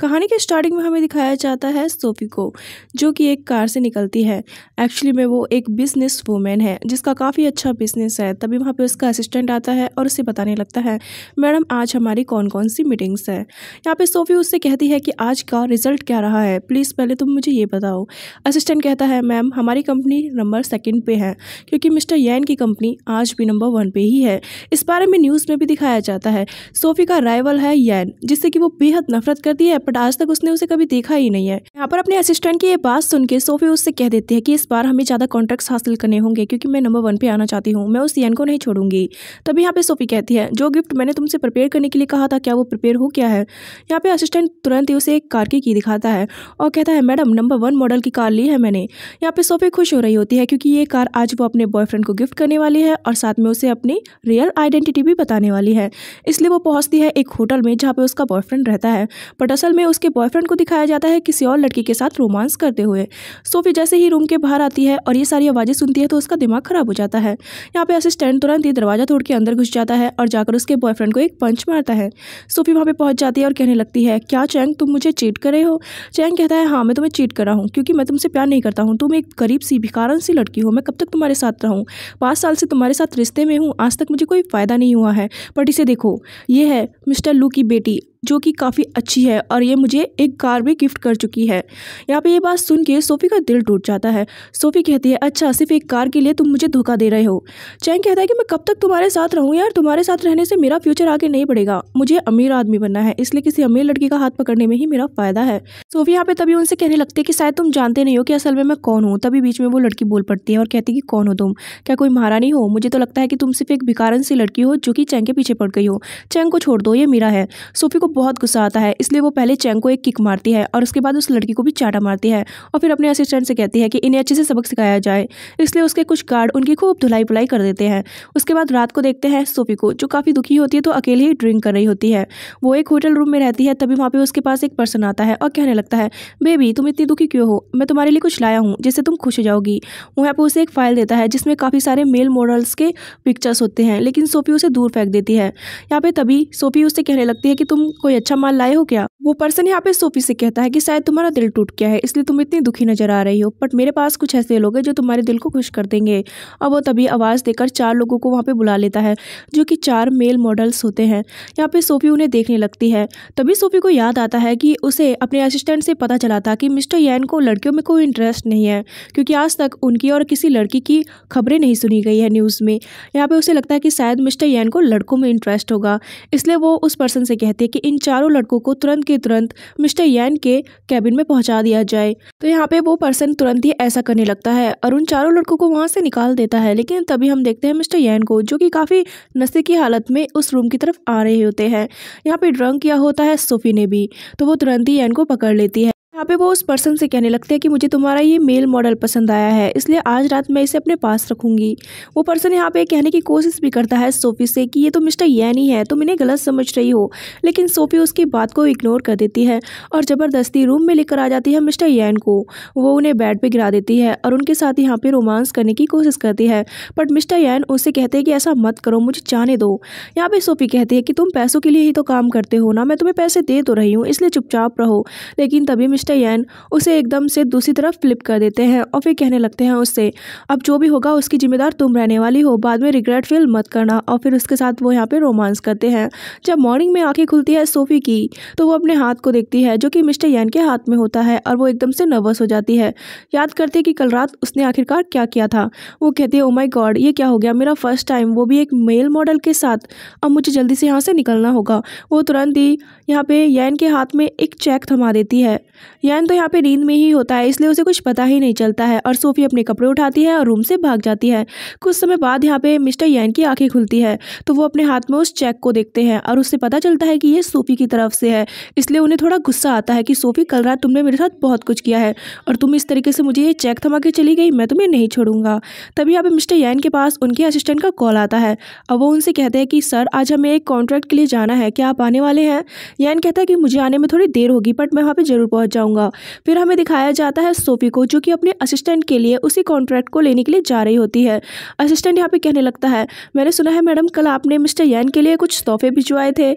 कहानी के स्टार्टिंग में हमें दिखाया जाता है सोफी को जो कि एक कार से निकलती है एक्चुअली में वो एक बिजनेस वूमेन है जिसका काफ़ी अच्छा बिजनेस है तभी वहाँ पर उसका असिस्टेंट आता है और उसे बताने लगता है मैडम आज हमारी कौन कौन सी मीटिंग्स है यहाँ पर सोफी उससे कहती है कि आज का रिजल्ट क्या रहा है प्लीज़ पहले तुम मुझे ये बताओ असिस्टेंट कहता है मैम हमारी कंपनी नंबर सेकेंड पे है क्योंकि मिस्टर यैन की कंपनी आज भी नंबर वन पे ही है इस बारे में न्यूज़ में भी दिखाया जाता है सोफी का राइवल है यैन जिससे कि वो बेहद नफरत करती है है बट आज तक उसने उसे कभी देखा ही नहीं है यहाँ पर अपने असिस्टेंट की ये बात सुन के सोफी उससे कह देती है कि इस बार हमें ज़्यादा कॉन्ट्रैक्ट हासिल करने होंगे क्योंकि मैं नंबर वन पे आना चाहती हूँ मैं उस यन को नहीं छोड़ूंगी तभी यहाँ पे सोफी कहती है जो गिफ्ट मैंने तुमसे प्रिपेयर करने के लिए कहा था क्या वो प्रिपेयर हो क्या है यहाँ पे असिस्टेंट तुरंत ही उसे एक कार की दिखाता है और कहता है मैडम नंबर वन मॉडल की कार ली है मैंने यहाँ पे सोफी खुश हो रही होती है क्योंकि ये कार आज वो अपने बॉयफ्रेंड को गिफ्ट करने वाली है और साथ में उसे अपनी रियल आइडेंटिटी भी बताने वाली है इसलिए वो पहुंचती है एक होटल में जहाँ पे उसका बॉयफ्रेंड रहता है पर असल असल में उसके बॉयफ्रेंड को दिखाया जाता है किसी और लड़की के साथ रोमांस करते हुए सोफी जैसे ही रूम के बाहर आती है और ये सारी आवाज़ें सुनती है तो उसका दिमाग खराब हो जाता है यहाँ पे असिस्टेंट तुरंत ही दरवाज़ा तोड़ के अंदर घुस जाता है और जाकर उसके बॉयफ्रेंड को एक पंच मारता है सोफी वहाँ पर पहुँच जाती है और कहने लगती है क्या चैंग तुम मुझे चीट कर रहे हो चैंग कहता है हाँ मैं तुम्हें चीट कर रहा हूँ क्योंकि मैं तुमसे प्यार नहीं करता हूँ तुम एक गरीब सी भिकारण सी लड़की हो मैं कब तक तुम्हारे साथ रहूँ पाँच साल से तुम्हारे साथ रिश्ते में हूँ आज तक मुझे कोई फ़ायदा नहीं हुआ है बट इसे देखो ये है मिस्टर लू की बेटी जो कि काफ़ी अच्छी है और ये मुझे एक कार भी गिफ्ट कर चुकी है यहाँ पे ये बात सुन के सोफ़ी का दिल टूट जाता है सोफ़ी कहती है अच्छा सिर्फ एक कार के लिए तुम मुझे धोखा दे रहे हो चैंग कहता है कि मैं कब तक तुम्हारे साथ रहूँ यार तुम्हारे साथ रहने से मेरा फ्यूचर आगे नहीं बढ़ेगा मुझे अमीर आदमी बनना है इसलिए किसी अमीर लड़की का हाथ पकड़ने में ही मेरा फ़ायदा है सोफ़ी यहाँ पे तभी उनसे कहने लगती है कि शायद तुम जानते नहीं हो कि असल में मैं कौन हूँ तभी बीच में वो लड़की बोल पड़ती है और कहती है कि कौन हो तुम क्या कोई महारानी हो मुझे तो लगता है कि तुम सिर्फ एक भिकारन सी लड़की हो जो कि चैंग के पीछे पड़ गई हो चैंग को छोड़ दो ये मेरा है सोफ़ी को बहुत गुस्सा आता है इसलिए वो पहले चैंग को एक किक मारती है और उसके बाद उस लड़की को भी चाटा मारती है और फिर अपने असिस्टेंट से कहती है कि इन्हें अच्छे से सबक सिखाया जाए इसलिए उसके कुछ गार्ड उनकी खूब धुलाई पुलाई कर देते हैं उसके बाद रात को देखते हैं सोफी को जो काफ़ी दुखी होती है तो अकेले ही ड्रिंक कर रही होती है वो एक होटल रूम में रहती है तभी वहाँ पर उसके पास एक पर्सन आता है और कहने लगता है बेबी तुम इतनी दुखी क्यों हो मैं तुम्हारे लिए कुछ लाया हूँ जिससे तुम खुश हो जाओगी वहाँ पर उसे एक फाइल देता है जिसमें काफ़ी सारे मेल मॉडल्स के पिक्चर्स होते हैं लेकिन सोफी उसे दूर फेंक देती है यहाँ पर तभी सोफी उससे कहने लगती है कि तुम कोई अच्छा माल लाए हो क्या वो पर्सन यहाँ पे सोफी से कहता है कि शायद तुम्हारा दिल टूट गया है इसलिए तुम इतनी दुखी नजर आ रही हो बट मेरे पास कुछ ऐसे लोग हैं जो तुम्हारे दिल को खुश कर देंगे और वो तभी आवाज़ देकर चार लोगों को वहाँ पे बुला लेता है जो कि चार मेल मॉडल्स होते हैं यहाँ पे सोफी उन्हें देखने लगती है तभी सोफी को याद आता है कि उसे अपने असिस्टेंट से पता चला था कि मिस्टर यैन को लड़कियों में कोई इंटरेस्ट नहीं है क्योंकि आज तक उनकी और किसी लड़की की खबरें नहीं सुनी गई है न्यूज़ में यहाँ पर उसे लगता है कि शायद मिस्टर यैन को लड़कों में इंटरेस्ट होगा इसलिए वो उस पर्सन से कहती है कि इन चारों लड़कों को तुरंत के तुरंत मिस्टर यैन के कैबिन में पहुंचा दिया जाए तो यहाँ पे वो पर्सन तुरंत ही ऐसा करने लगता है और उन चारों लड़कों को वहाँ से निकाल देता है लेकिन तभी हम देखते हैं मिस्टर यैन को जो कि काफ़ी नशे की हालत में उस रूम की तरफ आ रहे होते हैं यहाँ पे ड्रंक किया होता है सोफी ने भी तो वो तुरंत ही यैन को पकड़ लेती है यहाँ पे वो उस पर्सन से कहने लगते हैं कि मुझे तुम्हारा ये मेल मॉडल पसंद आया है इसलिए आज रात मैं इसे अपने पास रखूँगी वो पर्सन यहाँ पे कहने की कोशिश भी करता है सोफ़ी से कि ये तो मिस्टर यानी है तुम इन्हें गलत समझ रही हो लेकिन सोफ़ी उसकी बात को इग्नोर कर देती है और ज़बरदस्ती रूम में लेकर आ जाती है मिस्टर यैन को वो उन्हें बेड पर गिरा देती है और उनके साथ यहाँ पर रोमांस करने की कोशिश करती है बट मिस्टर यान उससे कहते हैं कि ऐसा मत करो मुझे जाने दो यहाँ पर सोफ़ी कहती है कि तुम पैसों के लिए ही तो काम करते हो ना मैं तुम्हें पैसे दे तो रही हूँ इसलिए चुपचाप रहो लेकिन तभी मिस्टर मिस्टर उसे एकदम से दूसरी तरफ फ्लिप कर देते हैं और फिर कहने लगते हैं उससे अब जो भी होगा उसकी जिम्मेदार तुम रहने वाली हो बाद में रिग्रेट फील मत करना और फिर उसके साथ वो यहाँ पे रोमांस करते हैं जब मॉर्निंग में आंखें खुलती है सोफ़ी की तो वो अपने हाथ को देखती है जो कि मिस्टर यन के हाथ में होता है और वो एकदम से नर्वस हो जाती है याद करती है कि कल रात उसने आखिरकार क्या किया था वो कहती है ओ माई गॉड ये क्या हो गया मेरा फर्स्ट टाइम वो भी एक मेल मॉडल के साथ अब मुझे जल्दी से यहाँ से निकलना होगा वो तुरंत ही यहाँ पे यैन के हाथ में एक चेक थमा देती है यान तो यहाँ पे नींद में ही होता है इसलिए उसे कुछ पता ही नहीं चलता है और सोफी अपने कपड़े उठाती है और रूम से भाग जाती है कुछ समय बाद यहाँ पे मिस्टर यान की आंखें खुलती है तो वो अपने हाथ में उस चेक को देखते हैं और उससे पता चलता है कि ये सोफी की तरफ से है इसलिए उन्हें थोड़ा गुस्सा आता है कि सोफी कल रात तुमने मेरे साथ बहुत कुछ किया है और तुम इस तरीके से मुझे ये चेक थमा के चली गई मैं तुम्हें नहीं छोड़ूंगा तभी यहाँ पे मिस्टर यान के पास उनके असिस्टेंट का कॉल आता है और वो उनसे कहते हैं कि सर आज हमें एक कॉन्ट्रैक्ट के लिए जाना है क्या आप आने वाले हैं यान कहता है कि मुझे आने में थोड़ी देर होगी बट मैं वहाँ पर जरूर पहुँच जाऊँगा जाऊंगा फिर हमें दिखाया जाता है सोफ़ी को जो कि अपने असिस्टेंट के लिए उसी कॉन्ट्रैक्ट को लेने के लिए जा रही होती है असिस्टेंट यहाँ पे कहने लगता है मैंने सुना है मैडम कल आपने मिस्टर यान के लिए कुछ तोहफे भिजवाए थे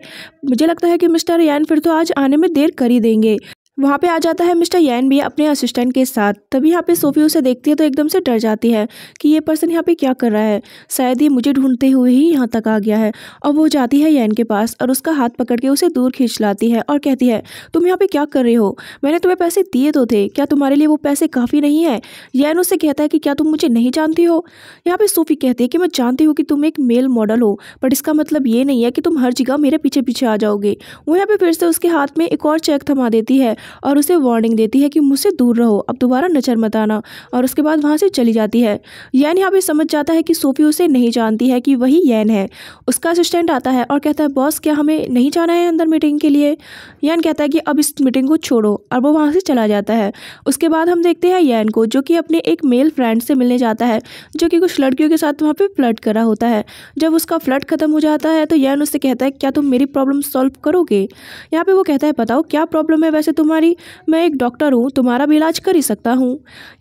मुझे लगता है कि मिस्टर यान फिर तो आज आने में देर कर ही देंगे वहाँ पे आ जाता है मिस्टर यैन भी अपने असिस्टेंट के साथ तभी यहाँ पे सोफी उसे देखती है तो एकदम से डर जाती है कि ये पर्सन यहाँ पे क्या कर रहा है शायद ये मुझे ढूंढते हुए ही यहाँ तक आ गया है और वो जाती है यैन के पास और उसका हाथ पकड़ के उसे दूर खींच लाती है और कहती है तुम यहाँ पर क्या कर रहे हो मैंने तुम्हें पैसे दिए तो थे क्या तुम्हारे लिए वो पैसे काफ़ी नहीं है यैन उससे कहता है कि क्या तुम मुझे नहीं जानती हो यहाँ पर सोफी कहती है कि मैं जानती हूँ कि तुम एक मेल मॉडल हो बट इसका मतलब ये नहीं है कि तुम हर जगह मेरे पीछे पीछे आ जाओगे वो यहाँ पर फिर से उसके हाथ में एक और चेक थमा देती है और उसे वार्निंग देती है कि मुझसे दूर रहो अब दोबारा नजर मत आना और उसके बाद वहाँ से चली जाती है यैन यहाँ पे समझ जाता है कि सोफी उसे नहीं जानती है कि वही यैन है उसका असिस्टेंट आता है और कहता है बॉस क्या हमें नहीं जाना है अंदर मीटिंग के लिए यैन कहता है कि अब इस मीटिंग को छोड़ो और वो वहाँ से चला जाता है उसके बाद हम देखते हैं यैन को जो कि अपने एक मेल फ्रेंड से मिलने जाता है जो कि कुछ लड़कियों के साथ वहाँ पर फ्लड कर रहा होता है जब उसका फ्लट खत्म हो जाता है तो यैन उससे कहता है क्या तुम मेरी प्रॉब्लम सॉल्व करोगे यहाँ पे वो कहता है बताओ क्या प्रॉब्लम है वैसे तुम तो तुम्हारी मैं एक डॉक्टर हूँ तुम्हारा भी इलाज कर ही सकता हूँ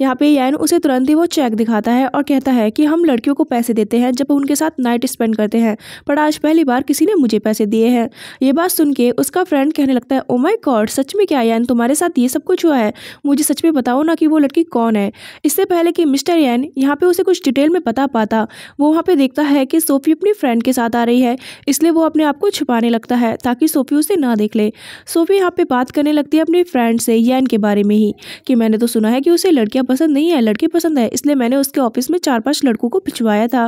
यहाँ पे यान उसे तुरंत ही वो चेक दिखाता है और कहता है कि हम लड़कियों को पैसे देते हैं जब उनके साथ नाइट स्पेंड करते हैं पर आज पहली बार किसी ने मुझे पैसे दिए हैं ये बात सुन के उसका फ्रेंड कहने लगता है ओ माई गॉड सच में क्या यान तुम्हारे साथ ये सब कुछ हुआ है मुझे सच में बताओ ना कि वो लड़की कौन है इससे पहले कि मिस्टर यान यहाँ पे उसे कुछ डिटेल में बता पाता वो वहाँ पे देखता है कि सोफ़ी अपनी फ्रेंड के साथ आ रही है इसलिए वो अपने आप को छुपाने लगता है ताकि सोफ़ी उसे ना देख ले सोफ़ी यहाँ पे बात करने लगती है अपने मेरी फ्रेंड से यान के बारे में ही कि मैंने तो सुना है कि उसे लड़कियाँ पसंद नहीं है लड़के पसंद है इसलिए मैंने उसके ऑफिस में चार पाँच लड़कों को पिछवाया था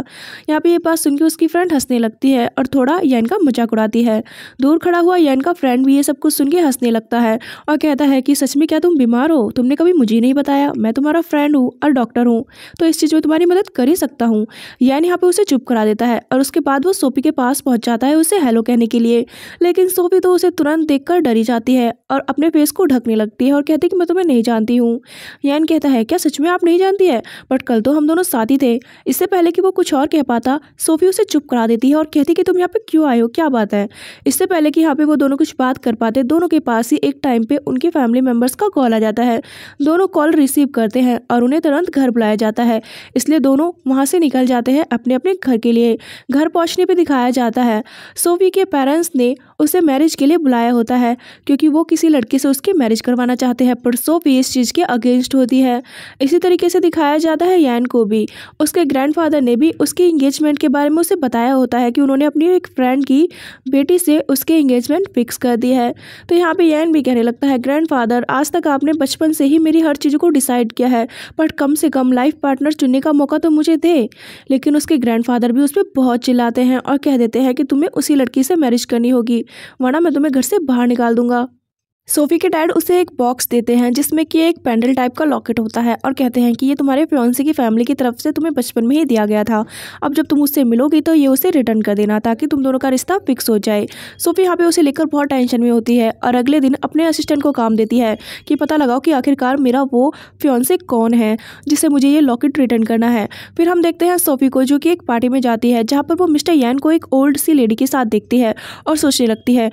यहाँ पर ये बात सुन के उसकी फ्रेंड हंसने लगती है और थोड़ा यान का मजाक उड़ाती है दूर खड़ा हुआ यान का फ्रेंड भी ये सब कुछ सुन के हंसने लगता है और कहता है कि सच में क्या तुम बीमार हो तुमने कभी मुझे नहीं बताया मैं तुम्हारा फ्रेंड हूँ और डॉक्टर हूँ तो इस चीज़ में तुम्हारी मदद कर ही सकता हूँ यान यहाँ पर उसे चुप करा देता है और उसके बाद वो सोपी के पास पहुँच जाता है उसे हेलो कहने के लिए लेकिन सोफी तो उसे तुरंत देखकर डरी जाती है और अपने फेस को को ढकने लगती है और कहती है कि मैं तुम्हें नहीं जानती हूँ यान कहता है क्या सच में आप नहीं जानती है बट कल तो हम दोनों साथी थे इससे पहले कि वो कुछ और कह पाता सोफी उसे चुप करा देती है और कहती कि तुम यहाँ पे क्यों आए हो क्या बात है इससे पहले कि यहाँ पे वो दोनों कुछ बात कर पाते दोनों के पास ही एक टाइम पे उनके फैमिली मेम्बर्स का कॉल आ जाता है दोनों कॉल रिसीव करते हैं और उन्हें तुरंत घर बुलाया जाता है इसलिए दोनों वहाँ से निकल जाते हैं अपने अपने घर के लिए घर पहुँचने पर दिखाया जाता है सोफी के पेरेंट्स ने उसे मैरिज के लिए बुलाया होता है क्योंकि वो किसी लड़के से उसके की मैरिज करवाना चाहते हैं पर सो भी इस चीज़ के अगेंस्ट होती है इसी तरीके से दिखाया जाता है यान को भी उसके ग्रैंडफादर ने भी उसकी इंगेजमेंट के बारे में उसे बताया होता है कि उन्होंने अपनी एक फ्रेंड की बेटी से उसके इंगेजमेंट फिक्स कर दी है तो यहाँ पर यान भी कहने लगता है ग्रैंड आज तक आपने बचपन से ही मेरी हर चीज़ को डिसाइड किया है बट कम से कम लाइफ पार्टनर चुनने का मौका तो मुझे दे लेकिन उसके ग्रैंडफादर भी उस पर बहुत चिल्लाते हैं और कह देते हैं कि तुम्हें उसी लड़की से मैरिज करनी होगी वरना मैं तुम्हें घर से बाहर निकाल दूंगा सोफ़ी के डैड उसे एक बॉक्स देते हैं जिसमें कि एक पेंडल टाइप का लॉकेट होता है और कहते हैं कि ये तुम्हारे फ्योन्सी की फैमिली की तरफ से तुम्हें बचपन में ही दिया गया था अब जब तुम उससे मिलोगी तो ये उसे रिटर्न कर देना ताकि तुम दोनों का रिश्ता फिक्स हो जाए सोफ़ी यहाँ पर उसे लेकर बहुत टेंशन में होती है और अगले दिन अपने असिस्टेंट को काम देती है कि पता लगाओ कि आखिरकार मेरा वो फ्योन्से कौन है जिसे मुझे ये लॉकेट रिटर्न करना है फिर हम देखते हैं सोफ़ी को जो कि एक पार्टी में जाती है जहाँ पर वो मिस्टर यान को एक ओल्ड सी लेडी के साथ देखती है और सोचने लगती है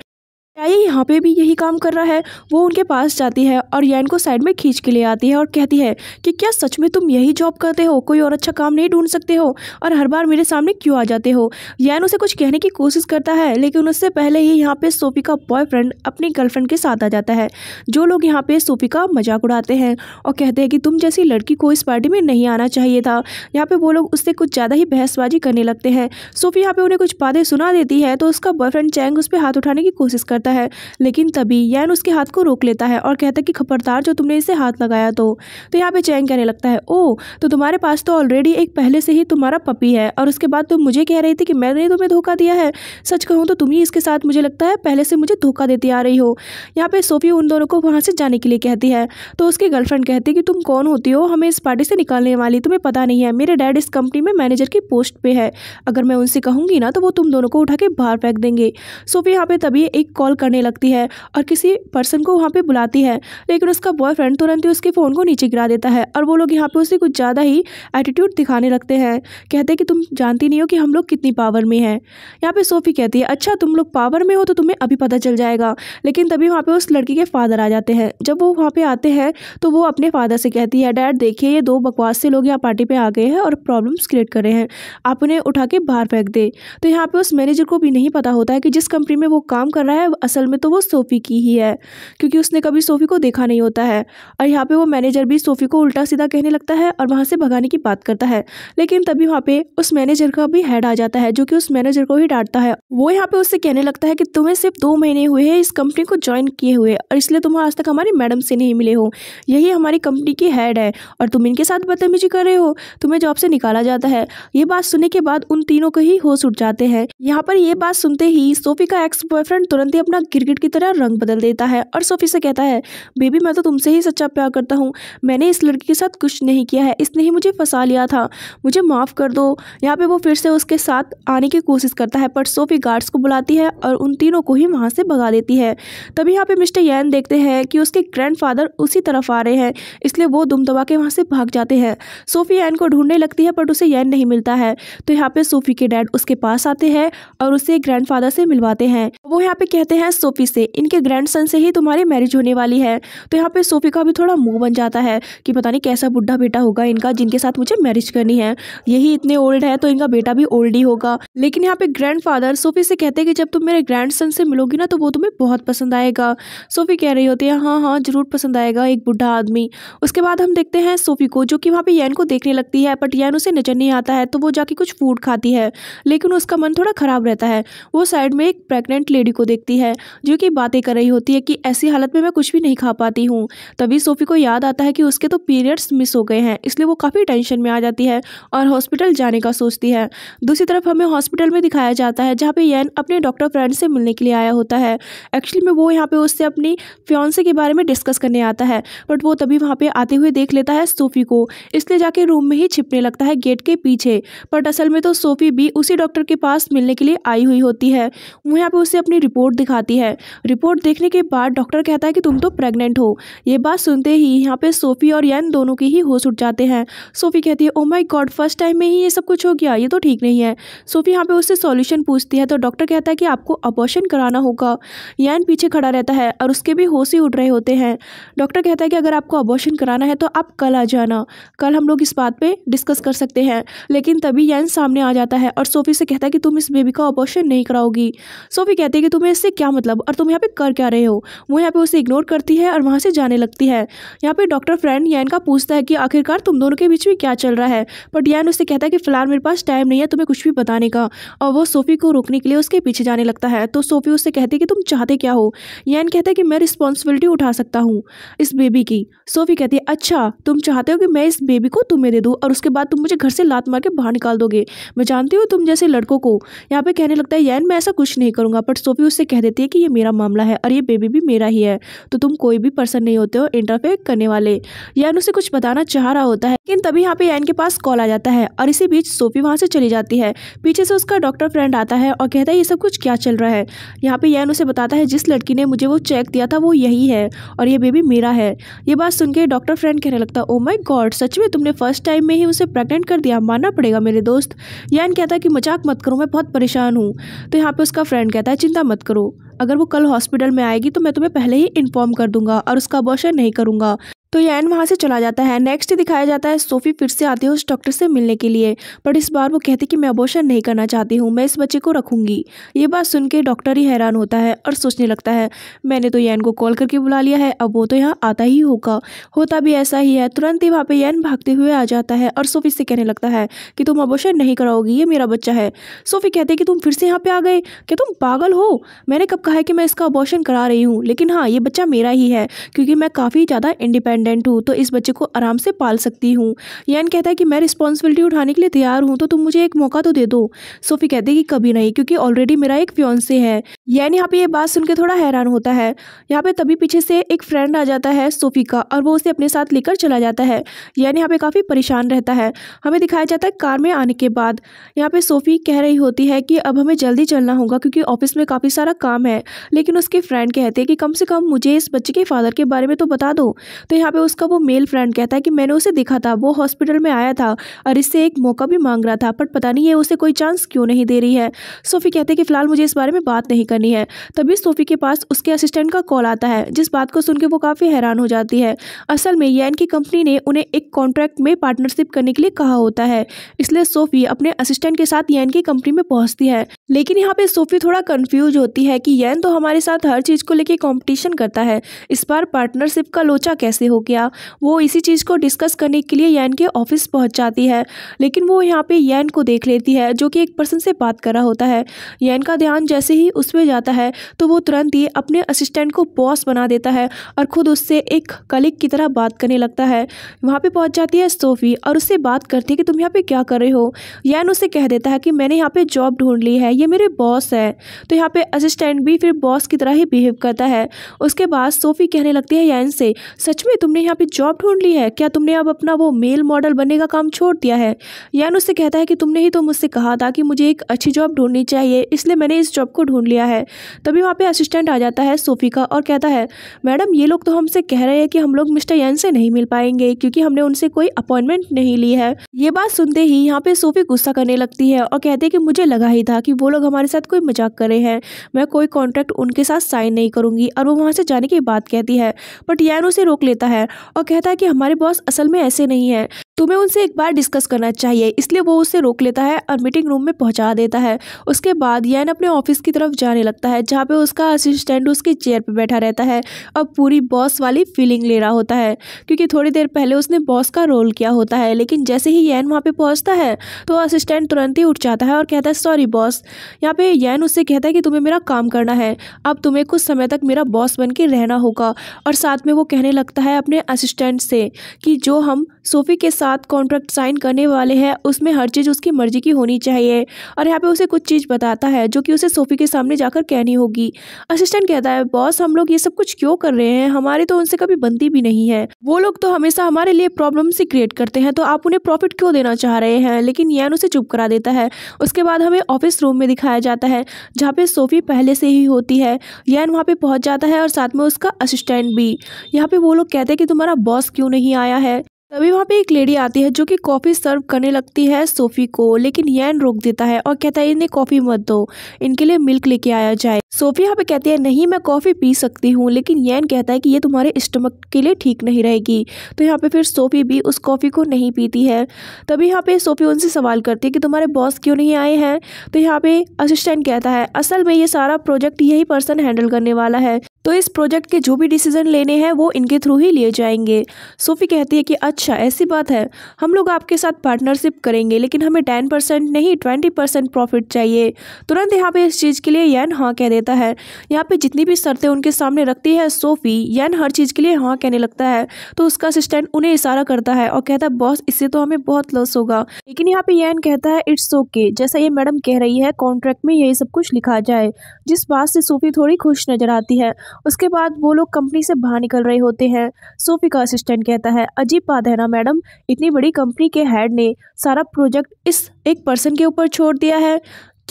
आया यहाँ पे भी यही काम कर रहा है वो उनके पास जाती है और यैन को साइड में खींच के ले आती है और कहती है कि क्या सच में तुम यही जॉब करते हो कोई और अच्छा काम नहीं ढूंढ सकते हो और हर बार मेरे सामने क्यों आ जाते हो यैन उसे कुछ कहने की कोशिश करता है लेकिन उससे पहले ही यहाँ पे सोफी का बॉयफ्रेंड अपनी गर्लफ्रेंड के साथ आ जाता है जो लोग यहाँ पे सोफी का मजाक उड़ाते हैं और कहते हैं कि तुम जैसी लड़की को इस पार्टी में नहीं आना चाहिए था यहाँ पे वो लोग उससे कुछ ज़्यादा ही बहसबाजी करने लगते हैं सोफी यहाँ पे उन्हें कुछ बातें सुना देती है तो उसका बॉयफ्रेंड चैंग उस पर हाथ उठाने की कोशिश कर करता है लेकिन तभी यैन उसके हाथ को रोक लेता है और कहता है कि खबरदार जो तुमने इसे हाथ लगाया तो तो यहाँ पे चैंग कहने लगता है ओ तो तुम्हारे पास तो ऑलरेडी एक पहले से ही तुम्हारा पपी है और उसके बाद तुम मुझे कह रही थी कि मैंने तुम्हें धोखा दिया है सच कहूँ तो तुम ही इसके साथ मुझे लगता है पहले से मुझे धोखा देती आ रही हो यहाँ पर सोफी उन दोनों को वहाँ से जाने के लिए कहती है तो उसकी गर्लफ्रेंड कहती है कि तुम कौन होती हो हमें इस पार्टी से निकालने वाली तुम्हें पता नहीं है मेरे डैड इस कंपनी में मैनेजर की पोस्ट पर है अगर मैं उनसे कहूँगी ना तो वो तुम दोनों को उठा के बाहर फेंक देंगे सोफी यहाँ पे तभी एक कॉल कॉल करने लगती है और किसी पर्सन को वहाँ पर बुलाती है लेकिन उसका बॉयफ्रेंड तुरंत ही उसके फ़ोन को नीचे गिरा देता है और वो लोग यहाँ पर उसे कुछ ज़्यादा ही एटीट्यूड दिखाने लगते हैं कहते हैं कि तुम जानती नहीं हो कि हम लोग कितनी पावर में हैं यहाँ पर सोफ़ी कहती है अच्छा तुम लोग पावर में हो तो तुम्हें अभी पता चल जाएगा लेकिन तभी वहाँ पर उस लड़की के फादर आ जाते हैं जब वो वहाँ पर आते हैं तो वो अपने फादर से कहती है डैड देखिए ये दो बकवास से लोग यहाँ पार्टी पर आ गए हैं और प्रॉब्लम्स क्रिएट कर रहे हैं आप उन्हें उठा के बाहर फेंक दे तो यहाँ पर उस मैनेजर को भी नहीं पता होता है कि जिस कंपनी में वो काम कर रहा है असल में तो वो सोफ़ी की ही है क्योंकि उसने कभी सोफ़ी को देखा नहीं होता है और यहाँ पे वो मैनेजर भी सोफ़ी को उल्टा सीधा कहने लगता है और वहाँ से भगाने की बात करता है लेकिन तभी वहाँ पे उस मैनेजर का भी हेड आ जाता है जो कि उस मैनेजर को ही डांटता है वो यहाँ पे उससे कहने लगता है कि तुम्हें सिर्फ दो महीने हुए हैं इस कंपनी को ज्वाइन किए हुए और इसलिए तुम आज तक हमारी मैडम से नहीं मिले हो यही हमारी कंपनी की हेड है और तुम इनके साथ बदतमीजी कर रहे हो तुम्हें जॉब से निकाला जाता है ये बात सुनने के बाद उन तीनों को ही होश उठ जाते हैं यहाँ पर ये बात सुनते ही सोफी का एक्स बॉयफ्रेंड तुरंत ही अपना गिरगिट की तरह रंग बदल देता है और सोफी से कहता है बेबी मैं तो तुमसे ही सच्चा प्यार करता हूँ मैंने इस लड़की के साथ कुछ नहीं किया है इसने ही मुझे फंसा लिया था मुझे माफ़ कर दो यहाँ पे वो फिर से उसके साथ आने की कोशिश करता है पर सोफी गार्ड्स को बुलाती है और उन तीनों को ही वहाँ से भगा देती है तभी यहाँ पे मिस्टर यैन देखते हैं कि उसके ग्रैंड उसी तरफ आ रहे हैं इसलिए वो दुम दबा के वहाँ से भाग जाते हैं सोफी यैन को ढूंढने लगती है बट उसे यैन नहीं मिलता है तो यहाँ पे सोफी के डैड उसके पास आते हैं और उसे ग्रैंड से मिलवाते हैं वो यहाँ पे कहते हैं हैं सोफ़ी से इनके ग्रैंड से ही तुम्हारी मैरिज होने वाली है तो यहाँ पे सोफ़ी का भी थोड़ा मुंह बन जाता है कि पता नहीं कैसा बुढ़ा बेटा होगा इनका जिनके साथ मुझे मैरिज करनी है यही इतने ओल्ड है तो इनका बेटा भी ओल्ड ही होगा लेकिन यहाँ पे ग्रैंड सोफ़ी से कहते हैं कि जब तुम मेरे ग्रैंड से मिलोगी ना तो वो तुम्हें बहुत पसंद आएगा सोफ़ी कह रही होती है हाँ हाँ जरूर पसंद आएगा एक बुढ़ा आदमी उसके बाद हम देखते हैं सोफ़ी को जो कि वहाँ पे यैन को देखने लगती है बट यैन उसे नजर नहीं आता है तो वो जाके कुछ फूड खाती है लेकिन उसका मन थोड़ा ख़राब रहता है वो साइड में एक प्रेगनेंट लेडी को देखती है है जो कि बातें कर रही होती है कि ऐसी हालत में मैं कुछ भी नहीं खा पाती हूँ तभी सोफ़ी को याद आता है कि उसके तो पीरियड्स मिस हो गए हैं इसलिए वो काफ़ी टेंशन में आ जाती है और हॉस्पिटल जाने का सोचती है दूसरी तरफ हमें हॉस्पिटल में दिखाया जाता है जहाँ पर यन अपने डॉक्टर फ्रेंड से मिलने के लिए आया होता है एक्चुअली में वो यहाँ पर उससे अपनी फ्योन्से के बारे में डिस्कस करने आता है बट वो तभी वहाँ पर आते हुए देख लेता है सोफ़ी को इसलिए जाके रूम में ही छिपने लगता है गेट के पीछे बट असल में तो सोफ़ी भी उसी डॉक्टर के पास मिलने के लिए आई हुई होती है वो यहाँ पे उसे अपनी रिपोर्ट दिखा आती है रिपोर्ट देखने के बाद डॉक्टर कहता है कि तुम तो प्रेग्नेंट हो ये बात सुनते ही यहाँ पे सोफ़ी और यन दोनों के ही होश उठ जाते हैं सोफ़ी कहती है oh my God first time में ही ये सब कुछ हो गया ये तो ठीक नहीं है सोफ़ी यहाँ पर उससे सोल्यूशन पूछती है तो डॉक्टर कहता है कि आपको अबॉर्शन कराना होगा यन पीछे खड़ा रहता है और उसके भी होश ही उठ रहे होते हैं डॉक्टर कहता है कि अगर आपको अबॉर्शन कराना है तो आप कल आ जाना कल हम लोग इस बात पर डिस्कस कर सकते हैं लेकिन तभी यन सामने आ जाता है और सोफ़ी से कहता है कि तुम इस बेबी का अबॉर्शन नहीं कराओगी सोफ़ी कहती है कि तुम्हें इससे क्या क्या मतलब और तुम यहाँ पे कर क्या रहे हो वो यहाँ पे उसे इग्नोर करती है और वहाँ से जाने लगती है यहाँ पे डॉक्टर फ्रेंड यान का पूछता है कि आखिरकार तुम दोनों के बीच में क्या चल रहा है बट यैन उससे कहता है कि फ़िलहाल मेरे पास टाइम नहीं है तुम्हें कुछ भी बताने का और वो सोफ़ी को रोकने के लिए उसके पीछे जाने लगता है तो सोफ़ी उससे कहती है कि तुम चाहते क्या हो यान कहता है कि मैं रिस्पॉन्सिबिलिटी उठा सकता हूँ इस बेबी की सोफ़ी कहती है अच्छा तुम चाहते हो कि मैं इस बेबी को तुम्हें दे दूँ और उसके बाद तुम मुझे घर से लात मार के बाहर निकाल दोगे मैं जानती हूँ तुम जैसे लड़कों को यहाँ पे कहने लगता है यान मैं ऐसा कुछ नहीं करूँगा बट सोफ़ी उससे कह देती है कि ये मेरा मामला है और ये बेबी भी मेरा ही है तो तुम कोई भी पर्सन नहीं होते हो इंटरफेयर करने वाले यान उसे कुछ बताना चाह रहा होता है लेकिन तभी यहाँ पे यान के पास कॉल आ जाता है और इसी बीच सोफी वहाँ से चली जाती है पीछे से उसका डॉक्टर फ्रेंड आता है और कहता है ये सब कुछ क्या चल रहा है यहाँ पे यान उसे बताता है जिस लड़की ने मुझे वो चेक दिया था वो यही है और ये बेबी मेरा है ये बात सुन के डॉक्टर फ्रेंड कहने लगता है ओ माई गॉड सच में तुमने फर्स्ट टाइम में ही उसे प्रेगनेंट कर दिया मानना पड़ेगा मेरे दोस्त यान कहता है कि मजाक मत करो मैं बहुत परेशान हूँ तो यहाँ पे उसका फ्रेंड कहता है चिंता मत करो अगर वो कल हॉस्पिटल में आएगी तो मैं तुम्हें पहले ही इन्फॉर्म कर दूंगा और उसका अबॉर्शन नहीं करूंगा तो यैन वहाँ से चला जाता है नेक्स्ट दिखाया जाता है सोफी फिर से आती है उस डॉक्टर से मिलने के लिए पर इस बार वो कहती कि मैं अबोशन नहीं करना चाहती हूँ मैं इस बच्चे को रखूँगी ये बात सुन के डॉक्टर ही हैरान होता है और सोचने लगता है मैंने तो यान को कॉल करके बुला लिया है अब वो तो यहाँ आता ही होगा होता भी ऐसा ही है तुरंत ही वहाँ पर यैन भागते हुए आ जाता है और सोफी से कहने लगता है कि तुम अबोशन नहीं कराओगी ये मेरा बच्चा है सोफी कहते कि तुम फिर से यहाँ पर आ गए क्या तुम पागल हो मैंने कब कहा है कि मैं इसका अबोशन करा रही हूँ लेकिन हाँ ये बच्चा मेरा ही है क्योंकि मैं काफ़ी ज़्यादा इंडिपेंडेंट डिपेंडेंट हूँ तो इस बच्चे को आराम से पाल सकती हूँ यान कहता है कि मैं रिस्पॉन्सिबिलिटी उठाने के लिए तैयार हूँ तो तुम मुझे एक मौका तो दे दो सोफ़ी कहती है कि कभी नहीं क्योंकि ऑलरेडी मेरा एक फ्योन्से है यान यहाँ पे ये बात सुनकर थोड़ा हैरान होता है यहाँ पे तभी पीछे से एक फ्रेंड आ जाता है सोफ़ी का और वो उसे अपने साथ लेकर चला जाता है यान यहाँ पे काफ़ी परेशान रहता है हमें दिखाया जाता है कार में आने के बाद यहाँ पे सोफ़ी कह रही होती है कि अब हमें जल्दी चलना होगा क्योंकि ऑफिस में काफ़ी सारा काम है लेकिन उसके फ्रेंड कहते हैं कि कम से कम मुझे इस बच्चे के फादर के बारे में तो बता दो तो यहाँ यहाँ पे उसका वो मेल फ्रेंड कहता है कि मैंने उसे देखा था वो हॉस्पिटल में आया था और इससे एक मौका भी मांग रहा था बट पता नहीं ये उसे कोई चांस क्यों नहीं दे रही है सोफ़ी कहते कि फ़िलहाल मुझे इस बारे में बात नहीं करनी है तभी सोफ़ी के पास उसके असिस्टेंट का कॉल आता है जिस बात को सुन के वो काफ़ी हैरान हो जाती है असल में यैन की कंपनी ने उन्हें एक कॉन्ट्रैक्ट में पार्टनरशिप करने के लिए कहा होता है इसलिए सोफ़ी अपने असिस्टेंट के साथ यैन की कंपनी में पहुँचती है लेकिन यहाँ पर सोफ़ी थोड़ा कन्फ्यूज होती है कि यैन तो हमारे साथ हर चीज़ को लेकर कॉम्पिटिशन करता है इस बार पार्टनरशिप का लोचा कैसे हो गया वो इसी चीज़ को डिस्कस करने के लिए यैन के ऑफिस पहुंच जाती है लेकिन वो यहाँ पे यैन को देख लेती है जो कि एक पर्सन से बात कर रहा होता है यैन का ध्यान जैसे ही उस पर जाता है तो वो तुरंत ही अपने असिस्टेंट को बॉस बना देता है और ख़ुद उससे एक कलिक की तरह बात करने लगता है वहाँ पर पहुँच जाती है सोफ़ी और उससे बात करती है कि तुम यहाँ पर क्या कर रहे हो यैन उसे कह देता है कि मैंने यहाँ पर जॉब ढूंढ ली है ये मेरे बॉस है तो यहाँ पर असिस्टेंट भी फिर बॉस की तरह ही बिहेव करता है उसके बाद सोफ़ी कहने लगती है यैन से सच में तुम तुमने यहाँ पे जॉब ढूंढ ली है क्या तुमने अब अपना वो मेल मॉडल बनने का काम छोड़ दिया है यान उससे कहता है कि तुमने ही तो मुझसे कहा था कि मुझे एक अच्छी जॉब ढूंढनी चाहिए इसलिए मैंने इस जॉब को ढूंढ लिया है तभी वहाँ पे असिस्टेंट आ जाता है सोफ़ी का और कहता है मैडम ये लोग तो हमसे कह रहे हैं कि हम लोग मिस्टर यान से नहीं मिल पाएंगे क्योंकि हमने उनसे कोई अपॉइंटमेंट नहीं ली है ये बात सुनते ही यहाँ पे सोफ़ी गुस्सा करने लगती है और कहते हैं कि मुझे लगा ही था कि वो लोग हमारे साथ कोई मजाक करे हैं मैं कोई कॉन्ट्रैक्ट उनके साथ साइन नहीं करूंगी और वो वहाँ से जाने की बात कहती है बट यान उसे रोक लेता है है और कहता है कि हमारे बॉस असल में ऐसे नहीं है तुम्हें उनसे एक बार डिस्कस करना चाहिए इसलिए वो उसे रोक लेता है और मीटिंग रूम में पहुंचा देता है उसके बाद यैन अपने ऑफिस की तरफ जाने लगता है जहाँ पे उसका असिस्टेंट उसकी चेयर पर बैठा रहता है और पूरी बॉस वाली फीलिंग ले रहा होता है क्योंकि थोड़ी देर पहले उसने बॉस का रोल किया होता है लेकिन जैसे ही यैन वहाँ पर पहुँचता है तो असिस्टेंट तुरंत ही उठ जाता है और कहता है सॉरी बॉस यहाँ पे यैन उससे कहता है कि तुम्हें मेरा काम करना है अब तुम्हें कुछ समय तक मेरा बॉस बन के रहना होगा और साथ में वो कहने लगता है अपने असिस्टेंट से कि जो हम सोफ़ी के साथ कॉन्ट्रैक्ट साइन करने वाले हैं उसमें हर चीज़ उसकी मर्जी की होनी चाहिए और यहाँ पे उसे कुछ चीज़ बताता है जो कि उसे सोफ़ी के सामने जाकर कहनी होगी असिस्टेंट कहता है बॉस हम लोग ये सब कुछ क्यों कर रहे हैं हमारे तो उनसे कभी बनती भी नहीं है वो लोग तो हमेशा हमारे लिए प्रॉब्लम से क्रिएट करते हैं तो आप उन्हें प्रॉफिट क्यों देना चाह रहे हैं लेकिन यैन उसे चुप करा देता है उसके बाद हमें ऑफिस रूम में दिखाया जाता है जहाँ पर सोफ़ी पहले से ही होती है यैन वहाँ पर पहुँच जाता है और साथ में उसका असिस्टेंट भी यहाँ पे वो लोग कहते हैं कि तुम्हारा बॉस क्यों नहीं आया है तभी वहाँ पे एक लेडी आती है जो कि कॉफ़ी सर्व करने लगती है सोफ़ी को लेकिन यैन रोक देता है और कहता है इन्हें कॉफ़ी मत दो इनके लिए मिल्क लेके आया जाए सोफ़ी यहाँ पे कहती है नहीं मैं कॉफ़ी पी सकती हूँ लेकिन यैन कहता है कि ये तुम्हारे स्टमक के लिए ठीक नहीं रहेगी तो यहाँ पे फिर सोफ़ी भी उस कॉफ़ी को नहीं पीती है तभी यहाँ पे सोफ़ी उनसे सवाल करती है कि तुम्हारे बॉस क्यों नहीं आए हैं तो यहाँ पे असिस्टेंट कहता है असल में ये सारा प्रोजेक्ट यही पर्सन हैंडल करने वाला है तो इस प्रोजेक्ट के जो भी डिसीजन लेने हैं वो इनके थ्रू ही लिए जाएंगे सोफ़ी कहती है कि अच्छा अच्छा ऐसी बात है हम लोग आपके साथ पार्टनरशिप करेंगे लेकिन हमें टेन परसेंट नहीं ट्वेंटी परसेंट प्रॉफिट चाहिए तुरंत यहाँ पे इस चीज़ के लिए यन हाँ कह देता है यहाँ पे जितनी भी शर्तें उनके सामने रखती है सोफ़ी यन हर चीज़ के लिए हाँ कहने लगता है तो उसका असिस्टेंट उन्हें इशारा करता है और कहता है बॉस इससे तो हमें बहुत लॉस होगा लेकिन यहाँ पे यन कहता है इट्स ओके जैसा ये मैडम कह रही है कॉन्ट्रैक्ट में यही सब कुछ लिखा जाए जिस बात से सोफ़ी थोड़ी खुश नजर आती है उसके बाद वो लोग कंपनी से बाहर निकल रहे होते हैं सोफ़ी का असिस्टेंट कहता है अजीब बात है ना मैडम इतनी बड़ी कंपनी के हेड ने सारा प्रोजेक्ट इस एक पर्सन के ऊपर छोड़ दिया है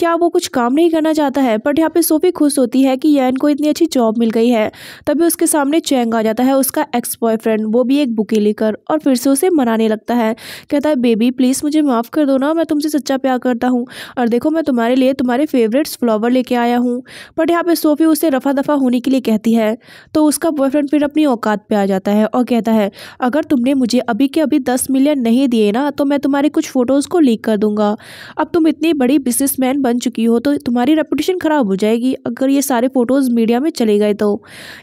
क्या वो कुछ काम नहीं करना चाहता है बट यहाँ पे सोफी खुश होती है कि यैन को इतनी अच्छी जॉब मिल गई है तभी उसके सामने चैंग आ जाता है उसका एक्स बॉयफ्रेंड वो भी एक बुके लेकर और फिर से उसे मनाने लगता है कहता है बेबी प्लीज़ मुझे माफ़ कर दो ना मैं तुमसे सच्चा प्यार करता हूँ और देखो मैं तुम्हारे लिए तुम्हारे फेवरेट्स फ्लावर लेके आया हूँ बट यहाँ पर सोफी उसे रफा दफा होने के लिए कहती है तो उसका बॉयफ्रेंड फिर अपनी औकात पर आ जाता है और कहता है अगर तुमने मुझे अभी के अभी दस मिलियन नहीं दिए ना तो मैं तुम्हारे कुछ फ़ोटोज़ को लीक कर दूंगा अब तुम इतनी बड़ी बिजनेसमैन बन चुकी हो तो तुम्हारी रेपुटेशन ख़राब हो जाएगी अगर ये सारे फ़ोटोज़ मीडिया में चले गए तो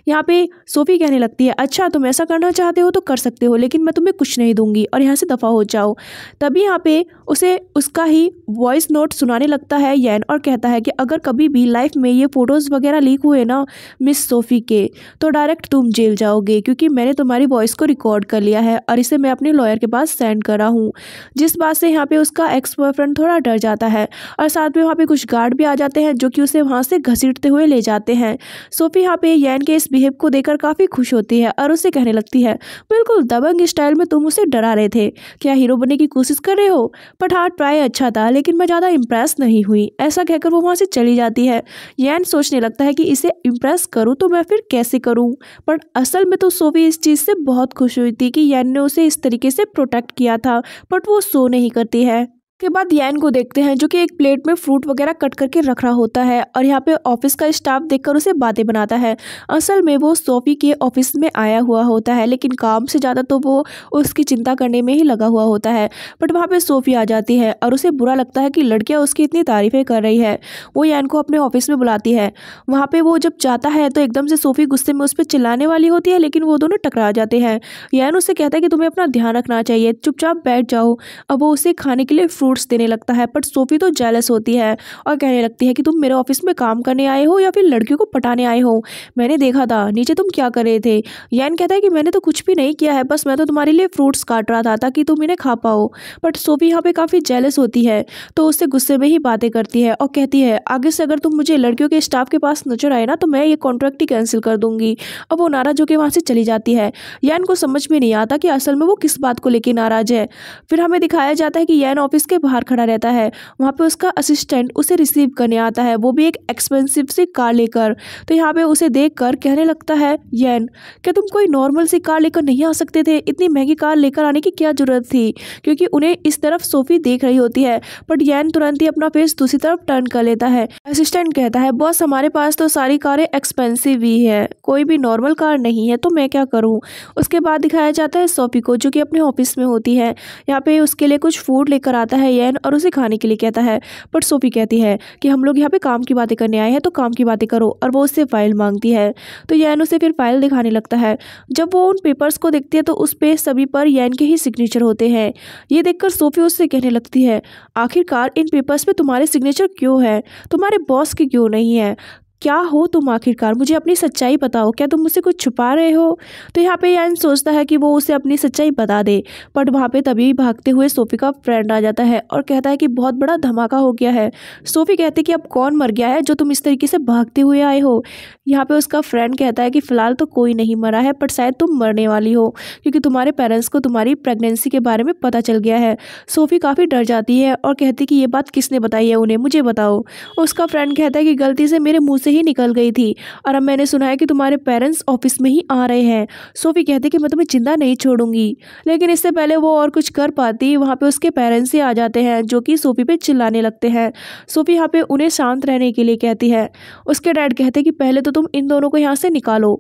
यहाँ पे सोफ़ी कहने लगती है अच्छा तुम ऐसा करना चाहते हो तो कर सकते हो लेकिन मैं तुम्हें कुछ नहीं दूंगी और यहाँ से दफ़ा हो जाओ तभी यहाँ पे उसे उसका ही वॉइस नोट सुनाने लगता है यैन और कहता है कि अगर कभी भी लाइफ में ये फ़ोटोज़ वगैरह लीक हुए ना मिस सोफ़ी के तो डायरेक्ट तुम जेल जाओगे क्योंकि मैंने तुम्हारी वॉइस को रिकॉर्ड कर लिया है और इसे मैं अपने लॉयर के पास सेंड करा हूँ जिस बात से यहाँ पर उसका एक्स बॉयफ्रेंड थोड़ा डर जाता है और साथ में वहाँ पर कुछ गार्ड भी आ जाते हैं जो कि उसे वहाँ से घसीटते हुए ले जाते हैं सोफ़ी यहाँ पे यैन के इस बिहेव को देखकर काफ़ी खुश होती है और उसे कहने लगती है बिल्कुल दबंग स्टाइल में तुम उसे डरा रहे थे क्या हीरो बनने की कोशिश कर रहे हो बट हाँ ट्राई अच्छा था लेकिन मैं ज़्यादा इम्प्रेस नहीं हुई ऐसा कहकर वो वहाँ से चली जाती है यान सोचने लगता है कि इसे इम्प्रेस करूँ तो मैं फिर कैसे करूँ बट असल में तो सोफी इस चीज़ से बहुत खुश हुई थी कि यैन ने उसे इस तरीके से प्रोटेक्ट किया था बट वो सो नहीं करती है के बाद यान को देखते हैं जो कि एक प्लेट में फ्रूट वगैरह कट करके रख रहा होता है और यहाँ पे ऑफिस का स्टाफ देखकर उसे बातें बनाता है असल में वो सोफ़ी के ऑफिस में आया हुआ होता है लेकिन काम से ज़्यादा तो वो उसकी चिंता करने में ही लगा हुआ होता है बट वहाँ पे सोफ़ी आ जाती है और उसे बुरा लगता है कि लड़कियाँ उसकी इतनी तारीफ़ें कर रही है वो यैन को अपने ऑफिस में बुलाती है वहाँ पर वो जब जाता है तो एकदम से सोफ़ी गुस्से में उस पर चिल्लाने वाली होती है लेकिन वो दोनों टकरा जाते हैं यान उससे कहता है कि तुम्हें अपना ध्यान रखना चाहिए चुपचाप बैठ जाओ अब वो उसे खाने के लिए फ्रूट्स देने लगता है बट सोफ़ी तो जेलस होती है और कहने लगती है कि तुम मेरे ऑफिस में काम करने आए हो या फिर लड़कियों को पटाने आए हो मैंने देखा था नीचे तुम क्या कर रहे थे यान कहता है कि मैंने तो कुछ भी नहीं किया है बस मैं तो तुम्हारे लिए फ्रूट्स काट रहा था ताकि तुम इन्हें खा पाओ बट सोफ़ी यहाँ पर काफ़ी जेलस होती है तो उससे गुस्से में ही बातें करती है और कहती है आगे से अगर तुम मुझे लड़कियों के स्टाफ के पास नजर आए ना तो मैं ये कॉन्ट्रैक्ट ही कैंसिल कर दूंगी अब वो नाराज होकर वहाँ से चली जाती है यान को समझ में नहीं आता कि असल में वो किस बात को लेकर नाराज है फिर हमें दिखाया जाता है कि यान ऑफिस के बाहर खड़ा रहता है वहाँ पे उसका असिस्टेंट उसे रिसीव करने आता है वो भी एक एक्सपेंसिव सी कार लेकर तो यहाँ पे उसे देख कर कहने लगता है येन क्या तुम कोई नॉर्मल सी कार लेकर नहीं आ सकते थे इतनी महंगी कार लेकर आने की क्या ज़रूरत थी क्योंकि उन्हें इस तरफ सोफी देख रही होती है बट येन तुरंत ही अपना फेस दूसरी तरफ टर्न कर लेता है असिस्टेंट कहता है बॉस हमारे पास तो सारी कारें एक्सपेंसिव ही है कोई भी नॉर्मल कार नहीं है तो मैं क्या करूँ उसके बाद दिखाया जाता है सोफी को जो कि अपने ऑफिस में होती है यहाँ पे उसके लिए कुछ फूड लेकर आता है है येन और उसे खाने के लिए कहता है बट सोफी कहती है कि हम लोग यहाँ पे काम की बातें करने आए हैं तो काम की बातें करो और वो उससे फाइल मांगती है तो येन उसे फिर फाइल दिखाने लगता है जब वो उन पेपर्स को देखती है तो उस पर सभी पर येन के ही सिग्नेचर होते हैं ये देखकर सोफी उससे कहने लगती है आखिरकार इन पेपर्स पर पे तुम्हारे सिग्नेचर क्यों है तुम्हारे बॉस के क्यों नहीं है क्या हो तुम आखिरकार मुझे अपनी सच्चाई बताओ क्या तुम मुझसे कुछ छुपा रहे हो तो यहाँ पे यान सोचता है कि वो उसे अपनी सच्चाई बता दे बट वहाँ पे तभी भागते हुए सोफ़ी का फ्रेंड आ जाता है और कहता है कि बहुत बड़ा धमाका हो गया है सोफ़ी कहती है कि अब कौन मर गया है जो तुम इस तरीके से भागते हुए आए हो यहाँ पर उसका फ्रेंड कहता है कि फ़िलहाल तो कोई नहीं मरा है बट शायद तुम मरने वाली हो क्योंकि तुम्हारे पेरेंट्स को तुम्हारी प्रेगनेंसी के बारे में पता चल गया है सोफ़ी काफ़ी डर जाती है और कहती है कि ये बात किसने बताई है उन्हें मुझे बताओ उसका फ्रेंड कहता है कि गलती से मेरे मुँह से ही निकल गई थी और अब मैंने सुना है कि तुम्हारे पेरेंट्स ऑफिस में ही आ रहे हैं सोफी कहती कि मैं तुम्हें जिंदा नहीं छोड़ूंगी लेकिन इससे पहले वो और कुछ कर पाती वहाँ पर उसके पेरेंट्स ही आ जाते हैं जो कि सोफी पर चिल्लाने लगते हैं सोफी यहाँ पर उन्हें शांत रहने के लिए कहती है उसके डैड कहते कि पहले तो तुम इन दोनों को यहाँ से निकालो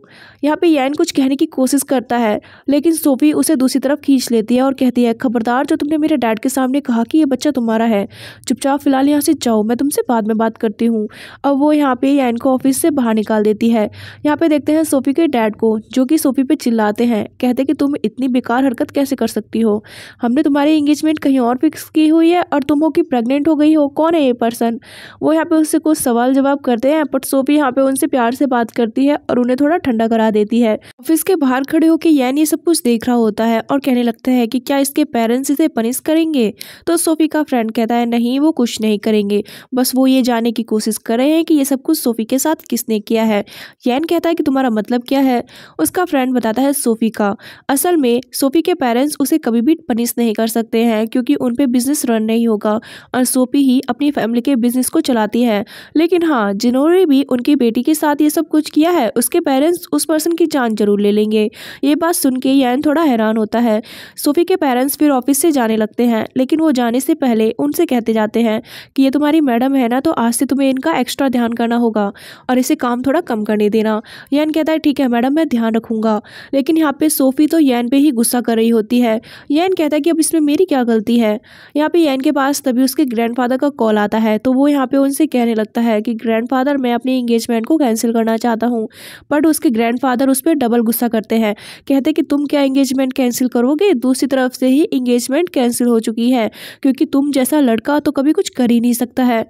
यहाँ पर यान कुछ कहने की कोशिश करता है लेकिन सोफी उसे दूसरी तरफ खींच लेती है और कहती है खबरदार जो तुमने मेरे डैड के सामने कहा कि ये बच्चा तुम्हारा है चुपचाप फिलहाल यहाँ से जाओ मैं तुमसे बाद में बात करती हूँ अब वो यहाँ पे डैड को ऑफिस से बाहर निकाल देती है यहाँ पे देखते हैं सोफी के डैड को जो कि सोफी पे चिल्लाते हैं कहते कि तुम इतनी बेकार हरकत कैसे कर सकती हो हमने तुम्हारी इंगेजमेंट कहीं और फिक्स की हुई है और तुम हो कि प्रेगनेंट हो गई हो कौन है ये पर्सन वो यहाँ पे उससे कुछ सवाल जवाब करते हैं बट सोफी यहाँ पे उनसे प्यार से बात करती है और उन्हें थोड़ा ठंडा करा देती है ऑफिस के बाहर खड़े होकर यैन ये सब कुछ देख रहा होता है और कहने लगता है कि क्या इसके पेरेंट्स इसे पनिश करेंगे तो सोफी का फ्रेंड कहता है नहीं वो कुछ नहीं करेंगे बस वो ये जाने की कोशिश कर रहे हैं कि ये सब कुछ सोफी के साथ किसने किया है यैन कहता है कि तुम्हारा मतलब क्या है उसका फ्रेंड बताता है सोफ़ी का असल में सोफ़ी के पेरेंट्स उसे कभी भी पनिश नहीं कर सकते हैं क्योंकि उन पर बिज़नेस रन नहीं होगा और सोफ़ी ही अपनी फैमिली के बिज़नेस को चलाती है लेकिन हाँ जिन्होंने भी उनकी बेटी के साथ ये सब कुछ किया है उसके पेरेंट्स उस पर्सन की जान जरूर ले लेंगे ये बात सुन के यैन थोड़ा हैरान होता है सोफ़ी के पेरेंट्स फिर ऑफिस से जाने लगते हैं लेकिन वो जाने से पहले उनसे कहते जाते हैं कि ये तुम्हारी मैडम है ना तो आज से तुम्हें इनका एक्स्ट्रा ध्यान करना होगा और इसे काम थोड़ा कम करने देना यैन कहता है ठीक है मैडम मैं ध्यान रखूंगा लेकिन यहाँ पे सोफ़ी तो यैन पे ही गुस्सा कर रही होती है यैन कहता है कि अब इसमें मेरी क्या गलती है यहाँ पे यैन के पास तभी उसके ग्रैंड का कॉल आता है तो वो यहाँ पे उनसे कहने लगता है कि ग्रैंड मैं अपनी इंगेजमेंट को कैंसिल करना चाहता हूँ बट उसके फादर उस पर डबल गुस्सा करते हैं कहते कि तुम क्या इंगेजमेंट कैंसिल करोगे दूसरी तरफ से ही इंगेजमेंट कैंसिल हो चुकी है क्योंकि तुम जैसा लड़का तो कभी कुछ कर ही नहीं सकता है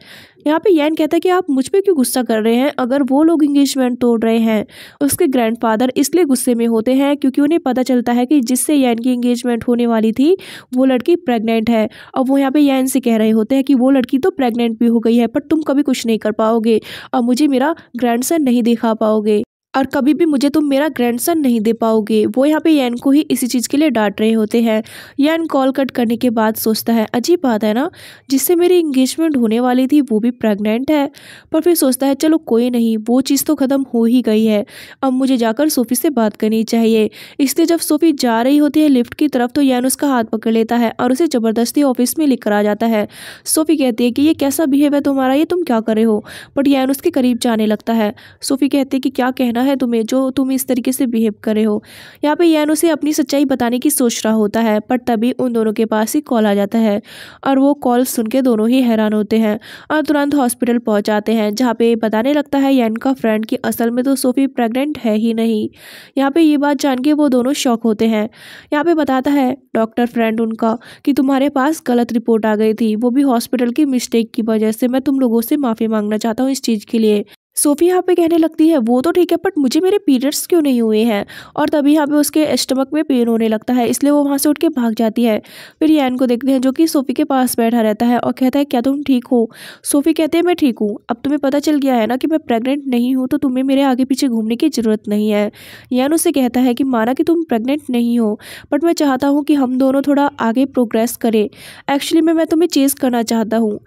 यहाँ पे यैन कहता है कि आप मुझ पर क्यों गुस्सा कर रहे हैं अगर वो लोग इंगेजमेंट तोड़ रहे हैं उसके ग्रैंड इसलिए गुस्से में होते हैं क्योंकि उन्हें पता चलता है कि जिससे यैन की इंगेजमेंट होने वाली थी वो लड़की प्रेगनेंट है और वो यहाँ पे यैन से कह रहे होते हैं कि वो लड़की तो प्रेगनेंट भी हो गई है पर तुम कभी कुछ नहीं कर पाओगे और मुझे मेरा ग्रैंडसन नहीं दिखा पाओगे और कभी भी मुझे तुम मेरा ग्रैंडसन नहीं दे पाओगे वो यहाँ पे यैन को ही इसी चीज़ के लिए डांट रहे होते हैं यैन कॉल कट करने के बाद सोचता है अजीब बात है ना जिससे मेरी इंगेजमेंट होने वाली थी वो भी प्रेग्नेंट है पर फिर सोचता है चलो कोई नहीं वो चीज़ तो ख़त्म हो ही गई है अब मुझे जाकर सोफ़ी से बात करनी चाहिए इसलिए जब सोफ़ी जा रही होती है लिफ्ट की तरफ तो यैन उसका हाथ पकड़ लेता है और उसे ज़बरदस्ती ऑफिस में लेकर आ जाता है सोफ़ी कहती है कि ये कैसा बिहेव है तुम्हारा ये तुम क्या कर रहे हो बट यैन उसके करीब जाने लगता है सोफ़ी कहती है कि क्या कहना है तुम्हें जो तुम इस तरीके से बिहेव कर रहे हो यहाँ पे यैन उसे अपनी सच्चाई बताने की सोच रहा होता है पर तभी उन दोनों के पास ही कॉल आ जाता है और वो कॉल सुन के दोनों ही हैरान होते हैं और तुरंत हॉस्पिटल पहुँच जाते हैं जहाँ पे बताने लगता है यैन का फ्रेंड कि असल में तो सोफ़ी प्रेगनेंट है ही नहीं यहाँ पे ये बात जान के वो दोनों शौक होते हैं यहाँ पे बताता है डॉक्टर फ्रेंड उनका कि तुम्हारे पास गलत रिपोर्ट आ गई थी वो भी हॉस्पिटल की मिस्टेक की वजह से मैं तुम लोगों से माफ़ी मांगना चाहता हूँ इस चीज़ के लिए सोफ़ी यहाँ पे कहने लगती है वो तो ठीक है बट मुझे मेरे पीरियड्स क्यों नहीं हुए हैं और तभी यहाँ पे उसके स्टमक में पेन होने लगता है इसलिए वो वहाँ से उठ के भाग जाती है फिर यान को देखते हैं जो कि सोफ़ी के पास बैठा रहता है और कहता है क्या तुम ठीक हो सोफ़ी कहते हैं मैं ठीक हूँ अब तुम्हें पता चल गया है ना कि मैं प्रेगनेंट नहीं हूँ तो तुम्हें मेरे आगे पीछे घूमने की ज़रूरत नहीं है यान उसे कहता है कि माना कि तुम प्रेगनेंट नहीं हो बट मैं चाहता हूँ कि हम दोनों थोड़ा आगे प्रोग्रेस करें एक्चुअली में मैं तुम्हें चेज़ करना चाहता हूँ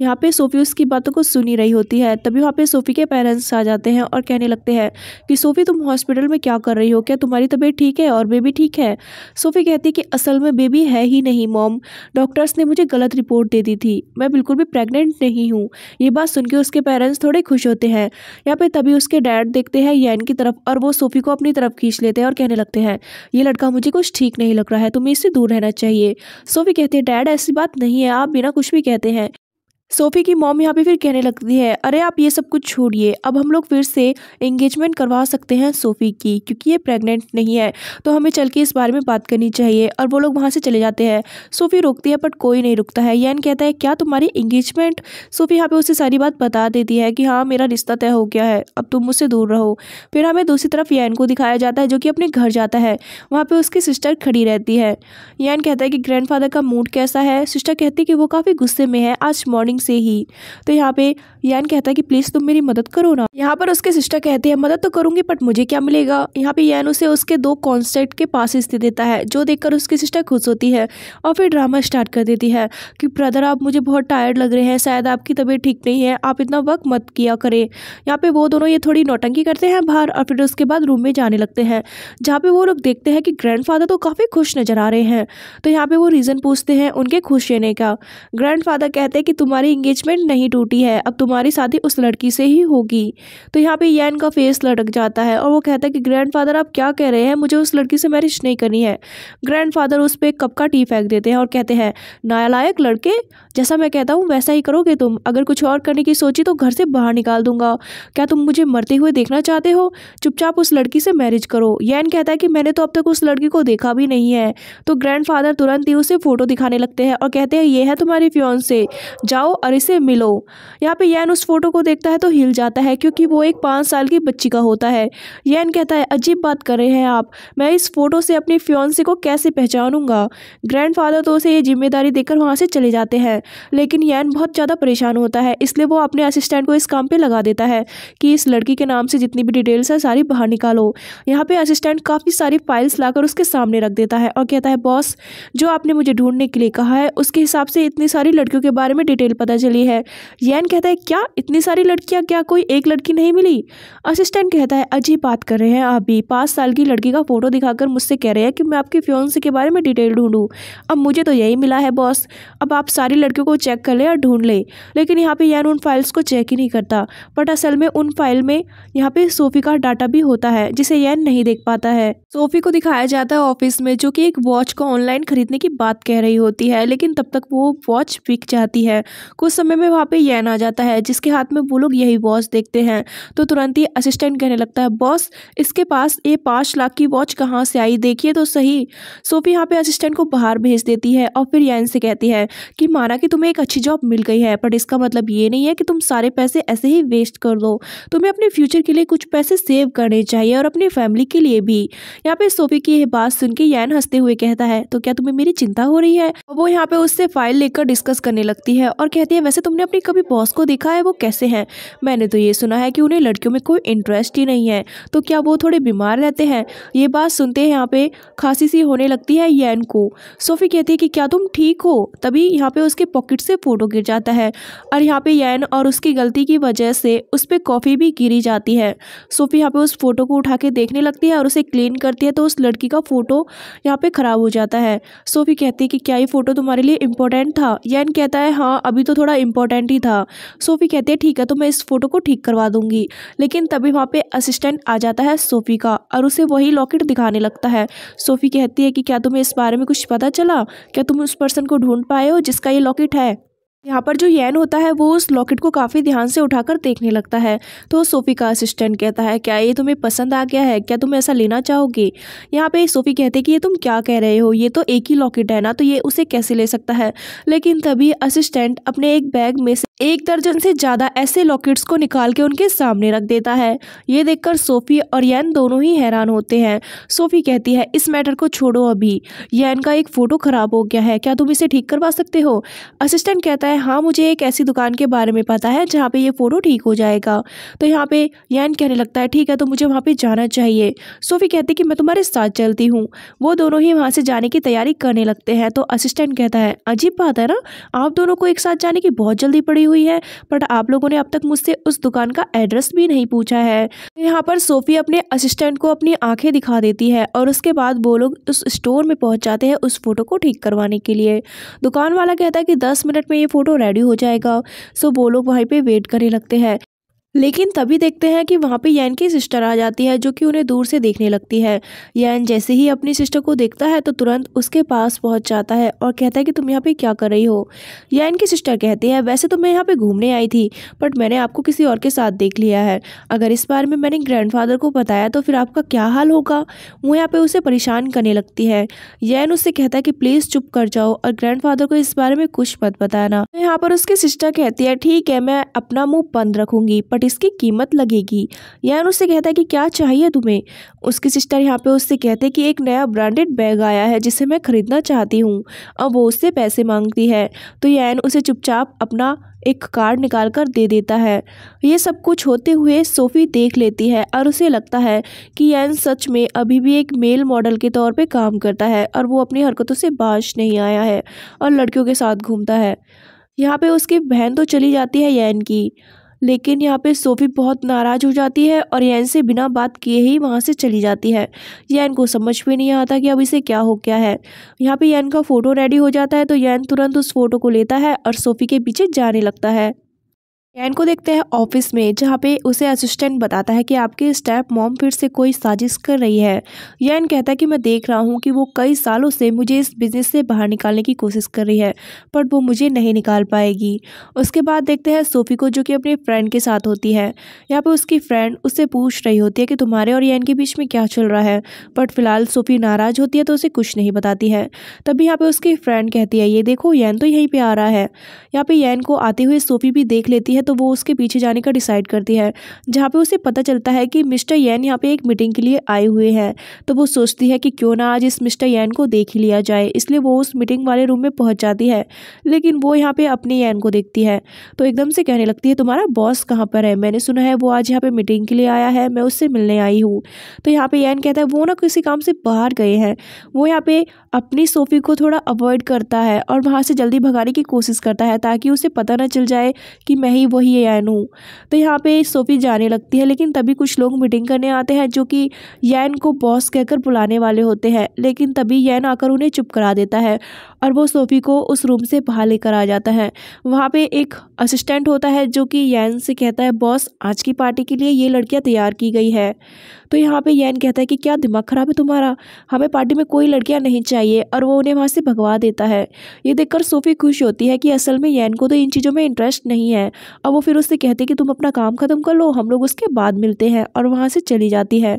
यहाँ पे सोफ़ी उसकी बातों को सुनी रही होती है तभी वहाँ पे सोफ़ी के पेरेंट्स आ जाते हैं और कहने लगते हैं कि सोफ़ी तुम हॉस्पिटल में क्या कर रही हो क्या तुम्हारी तबीयत ठीक है और बेबी ठीक है सोफ़ी कहती है कि असल में बेबी है ही नहीं मॉम डॉक्टर्स ने मुझे गलत रिपोर्ट दे दी थी मैं बिल्कुल भी प्रेगनेंट नहीं हूँ ये बात सुन के उसके पेरेंट्स थोड़े खुश होते हैं यहाँ पर तभी उसके डैड देखते हैं यान की तरफ और वो सोफ़ी को अपनी तरफ खींच लेते हैं और कहने लगते हैं ये लड़का मुझे कुछ ठीक नहीं लग रहा है तुम्हें इससे दूर रहना चाहिए सोफ़ी कहते हैं डैड ऐसी बात नहीं है आप बिना कुछ भी कहते हैं सोफी की मॉम यहाँ पे फिर कहने लगती है अरे आप ये सब कुछ छोड़िए अब हम लोग फिर से एंगेजमेंट करवा सकते हैं सोफ़ी की क्योंकि ये प्रेग्नेंट नहीं है तो हमें चल के इस बारे में बात करनी चाहिए और वो लोग वहाँ से चले जाते हैं सोफ़ी रोकती है बट कोई नहीं रुकता है यान कहता है क्या तुम्हारी इंगेजमेंट सोफ़ी यहाँ पर उसे सारी बात बता देती है कि हाँ मेरा रिश्ता तय हो गया है अब तुम मुझसे दूर रहो फिर हमें दूसरी तरफ यान को दिखाया जाता है जो कि अपने घर जाता है वहाँ पर उसकी सिस्टर खड़ी रहती है यान कहता है कि ग्रैंड का मूड कैसा है सिस्टर कहती है कि वो काफ़ी गुस्से में है आज मॉर्निंग स्टार्टिंग से ही तो यहाँ पे यान कहता है कि प्लीज़ तुम मेरी मदद करो ना यहाँ पर उसके सिस्टर कहते हैं मदद तो करूंगी बट मुझे क्या मिलेगा यहाँ पे यान उसे उसके दो कॉन्सर्ट के पास स्थित देता है जो देखकर उसकी सिस्टर खुश होती है और फिर ड्रामा स्टार्ट कर देती है कि ब्रदर आप मुझे बहुत टायर्ड लग रहे हैं शायद आपकी तबीयत ठीक नहीं है आप इतना वक्त मत किया करें यहाँ पे वो दोनों ये थोड़ी नौटंकी करते हैं बाहर और फिर उसके बाद रूम में जाने लगते हैं जहाँ पे वो लोग देखते हैं कि ग्रैंड तो काफ़ी खुश नज़र आ रहे हैं तो यहाँ पे वो रीज़न पूछते हैं उनके खुश रहने का ग्रैंड कहते हैं कि तुम्हारी तुम्हारी इंगेजमेंट नहीं टूटी है अब तुम्हारी शादी उस लड़की से ही होगी तो यहाँ पे यैन का फेस लटक जाता है और वो कहता है कि ग्रैंडफादर आप क्या कह रहे हैं मुझे उस लड़की से मैरिज नहीं करनी है ग्रैंडफादर उस पर कप का टी फेंक देते हैं और कहते हैं नायालायक लड़के जैसा मैं कहता हूँ वैसा ही करोगे तुम अगर कुछ और करने की सोची तो घर से बाहर निकाल दूंगा क्या तुम मुझे मरते हुए देखना चाहते हो चुपचाप उस लड़की से मैरिज करो यैन कहता है कि मैंने तो अब तक उस लड़की को देखा भी नहीं है तो ग्रैंड तुरंत ही उसे फ़ोटो दिखाने लगते हैं और कहते हैं ये है तुम्हारी फ्योन से जाओ और इसे मिलो यहाँ पे यैन उस फोटो को देखता है तो हिल जाता है क्योंकि वो एक पाँच साल की बच्ची का होता है यैन कहता है अजीब बात कर रहे हैं आप मैं इस फोटो से अपनी फ्योन्से को कैसे पहचानूंगा ग्रैंड तो उसे ये जिम्मेदारी देकर वहाँ से चले जाते हैं लेकिन यैन बहुत ज़्यादा परेशान होता है इसलिए वो अपने असिस्टेंट को इस काम पर लगा देता है कि इस लड़की के नाम से जितनी भी डिटेल्स है सारी बाहर निकालो यहाँ पे असिस्टेंट काफ़ी सारी फाइल्स लाकर उसके सामने रख देता है और कहता है बॉस जो आपने मुझे ढूंढने के लिए कहा है उसके हिसाब से इतनी सारी लड़कियों के बारे में डिटेल पता पता चली है यैन कहता है क्या इतनी सारी लड़कियाँ क्या कोई एक लड़की नहीं मिली असिस्टेंट कहता है अजीब बात कर रहे हैं आप भी पाँच साल की लड़की का फ़ोटो दिखाकर मुझसे कह रहे हैं कि मैं आपके फ्योन के बारे में डिटेल ढूंढूँ अब मुझे तो यही मिला है बॉस अब आप सारी लड़कियों को चेक कर लें और ढूंढ लें लेकिन यहाँ पर यैन उन फाइल्स को चेक ही नहीं करता बट असल में उन फाइल में यहाँ पर सोफ़ी का डाटा भी होता है जिसे यैन नहीं देख पाता है सोफ़ी को दिखाया जाता है ऑफिस में जो कि एक वॉच को ऑनलाइन खरीदने की बात कह रही होती है लेकिन तब तक वो वॉच बिक जाती है कुछ समय में वहाँ पे यैन आ जाता है जिसके हाथ में वो लोग यही वॉच देखते हैं तो तुरंत ही असिस्टेंट कहने लगता है बॉस इसके पास ये पाँच लाख की वॉच कहाँ से आई देखिए तो सही सोफी यहाँ पे असिस्टेंट को बाहर भेज देती है और फिर यैन से कहती है कि माना कि तुम्हें एक अच्छी जॉब मिल गई है बट इसका मतलब ये नहीं है कि तुम सारे पैसे ऐसे ही वेस्ट कर दो तुम्हें अपने फ्यूचर के लिए कुछ पैसे सेव करने चाहिए और अपनी फैमिली के लिए भी यहाँ पे सोफी की यह बात सुन के यैन हंसते हुए कहता है तो क्या तुम्हें मेरी चिंता हो रही है वो यहाँ पे उससे फाइल लेकर डिस्कस करने लगती है और कहती कहती है वैसे तुमने अपनी कभी बॉस को देखा है वो कैसे हैं मैंने तो ये सुना है कि उन्हें लड़कियों में कोई इंटरेस्ट ही नहीं है तो क्या वो थोड़े बीमार रहते हैं ये बात सुनते हैं यहाँ पे खांसी सी होने लगती है यैन को सोफ़ी कहती है कि क्या तुम ठीक हो तभी यहाँ पे उसके पॉकेट से फ़ोटो गिर जाता है और यहाँ पे यैन और उसकी गलती की वजह से उस पर कॉफ़ी भी गिरी जाती है सोफ़ी यहाँ पे उस फ़ोटो को उठा के देखने लगती है और उसे क्लीन करती है तो उस लड़की का फ़ोटो यहाँ पे ख़राब हो जाता है सोफ़ी कहती है कि क्या ये फ़ोटो तुम्हारे लिए इंपॉर्टेंट था यान कहता है हाँ अभी तो थोड़ा इंपॉर्टेंट ही था सोफ़ी कहती है ठीक है तो मैं इस फ़ोटो को ठीक करवा दूंगी लेकिन तभी वहाँ पे असिस्टेंट आ जाता है सोफ़ी का और उसे वही लॉकेट दिखाने लगता है सोफ़ी कहती है कि क्या तुम्हें इस बारे में कुछ पता चला क्या तुम उस पर्सन को ढूंढ पाए हो जिसका ये लॉकेट है यहाँ पर जो येन होता है वो उस लॉकेट को काफ़ी ध्यान से उठाकर देखने लगता है तो सोफ़ी का असिस्टेंट कहता है क्या ये तुम्हें पसंद आ गया है क्या तुम ऐसा लेना चाहोगे यहाँ पे सोफ़ी कहते कि ये तुम क्या कह रहे हो ये तो एक ही लॉकेट है ना तो ये उसे कैसे ले सकता है लेकिन तभी असिस्टेंट अपने एक बैग में से एक दर्जन से ज़्यादा ऐसे लॉकेट्स को निकाल के उनके सामने रख देता है ये देखकर सोफ़ी और येन दोनों ही हैरान होते हैं सोफ़ी कहती है इस मैटर को छोड़ो अभी येन का एक फ़ोटो ख़राब हो गया है क्या तुम इसे ठीक करवा सकते हो असिस्टेंट कहता है है हाँ मुझे एक ऐसी दुकान के बारे में पता है जहाँ पे ये फ़ोटो ठीक हो जाएगा तो यहाँ पे यान कहने लगता है ठीक है तो मुझे वहाँ पे जाना चाहिए सोफ़ी कहती कि मैं तुम्हारे साथ चलती हूँ वो दोनों ही वहाँ से जाने की तैयारी करने लगते हैं तो असिस्टेंट कहता है अजीब बात है ना आप दोनों को एक साथ जाने की बहुत जल्दी पड़ी हुई है बट आप लोगों ने अब तक मुझसे उस दुकान का एड्रेस भी नहीं पूछा है यहाँ पर सोफ़ी अपने असिस्टेंट को अपनी आँखें दिखा देती है और उसके बाद वो लोग उस स्टोर में पहुँच जाते हैं उस फ़ोटो को ठीक करवाने के लिए दुकान वाला कहता है कि दस मिनट में ये फ़ोटो रेडी हो जाएगा सो वो लोग वहीं पे वेट करने लगते हैं लेकिन तभी देखते हैं कि वहाँ पे यैन की सिस्टर आ जाती है जो कि उन्हें दूर से देखने लगती है यैन जैसे ही अपनी सिस्टर को देखता है तो तुरंत उसके पास पहुँच जाता है और कहता है कि तुम यहाँ पे क्या कर रही हो यैन की सिस्टर कहती है वैसे तो मैं यहाँ पे घूमने आई थी बट मैंने आपको किसी और के साथ देख लिया है अगर इस बारे में मैंने ग्रैंड को बताया तो फिर आपका क्या हाल होगा वो यहाँ पे उसे परेशान करने लगती है यैन उससे कहता है कि प्लीज़ चुप कर जाओ और ग्रैंड को इस बारे में कुछ मत बताना यहाँ पर उसकी सिस्टर कहती है ठीक है मैं अपना मुंह बंद रखूंगी बट इसकी कीमत लगेगी यान उससे कहता है कि क्या चाहिए तुम्हें उसकी सिस्टर यहाँ पे उससे कहते कि एक नया ब्रांडेड बैग आया है जिसे मैं ख़रीदना चाहती हूँ अब वो उससे पैसे मांगती है तो यान उसे चुपचाप अपना एक कार्ड निकाल कर दे देता है ये सब कुछ होते हुए सोफ़ी देख लेती है और उसे लगता है कि यान सच में अभी भी एक मेल मॉडल के तौर पे काम करता है और वो अपनी हरकतों से बाज नहीं आया है और लड़कियों के साथ घूमता है यहाँ पे उसकी बहन तो चली जाती है यान की लेकिन यहाँ पे सोफ़ी बहुत नाराज़ हो जाती है और यैन से बिना बात किए ही वहाँ से चली जाती है यैन को समझ में नहीं आता कि अब इसे क्या हो क्या है यहाँ पे यैन का फ़ोटो रेडी हो जाता है तो यैन तुरंत उस फोटो को लेता है और सोफ़ी के पीछे जाने लगता है कैन को देखते हैं ऑफिस में जहाँ पे उसे असिस्टेंट बताता है कि आपके स्टेप मॉम फिर से कोई साजिश कर रही है यैन कहता है कि मैं देख रहा हूँ कि वो कई सालों से मुझे इस बिज़नेस से बाहर निकालने की कोशिश कर रही है बट वो मुझे नहीं निकाल पाएगी उसके बाद देखते हैं सोफ़ी को जो कि अपने फ्रेंड के साथ होती है यहाँ पर उसकी फ्रेंड उससे पूछ रही होती है कि तुम्हारे और यैन के बीच में क्या चल रहा है बट फिलहाल सोफ़ी नाराज़ होती है तो उसे कुछ नहीं बताती है तभी यहाँ पर उसकी फ्रेंड कहती है ये देखो यैन तो यहीं पर आ रहा है यहाँ पर यैन को आते हुए सोफ़ी भी देख लेती है तो वो उसके पीछे जाने का डिसाइड करती है जहाँ पे उसे पता चलता है कि मिस्टर यैन यहाँ पे एक मीटिंग के लिए आए हुए हैं तो वो सोचती है कि क्यों ना आज इस मिस्टर यैन को देख ही लिया जाए इसलिए वो उस मीटिंग वाले रूम में पहुँच जाती है लेकिन वो यहाँ पर अपने यैन को देखती है तो एकदम से कहने लगती है तुम्हारा बॉस कहाँ पर है मैंने सुना है वो आज यहाँ पर मीटिंग के लिए आया है मैं उससे मिलने आई हूँ तो यहाँ पर यैन कहता है वो ना किसी काम से बाहर गए हैं वो यहाँ पर अपनी सोफ़ी को थोड़ा अवॉइड करता है और वहाँ से जल्दी भगाने की कोशिश करता है ताकि उसे पता ना चल जाए कि मैं ही वही एन हूँ तो यहाँ पे सोफ़ी जाने लगती है लेकिन तभी कुछ लोग मीटिंग करने आते हैं जो कि यैन को बॉस कहकर बुलाने वाले होते हैं लेकिन तभी यैन आकर उन्हें चुप करा देता है और वो सोफ़ी को उस रूम से बाहर लेकर आ जाता है वहाँ पे एक असिस्टेंट होता है जो कि यैन से कहता है बॉस आज की पार्टी के लिए ये लड़कियाँ तैयार की गई है तो यहाँ पे यैन कहता है कि क्या दिमाग ख़राब है तुम्हारा हमें पार्टी में कोई लड़कियाँ नहीं चाहिए और वो उन्हें वहाँ से भगवा देता है ये देखकर सोफ़ी खुश होती है कि असल में यैन को तो इन चीज़ों में इंटरेस्ट नहीं है और वो फिर उससे कहते कि तुम अपना काम ख़त्म कर लो हम लोग उसके बाद मिलते हैं और वहाँ से चली जाती है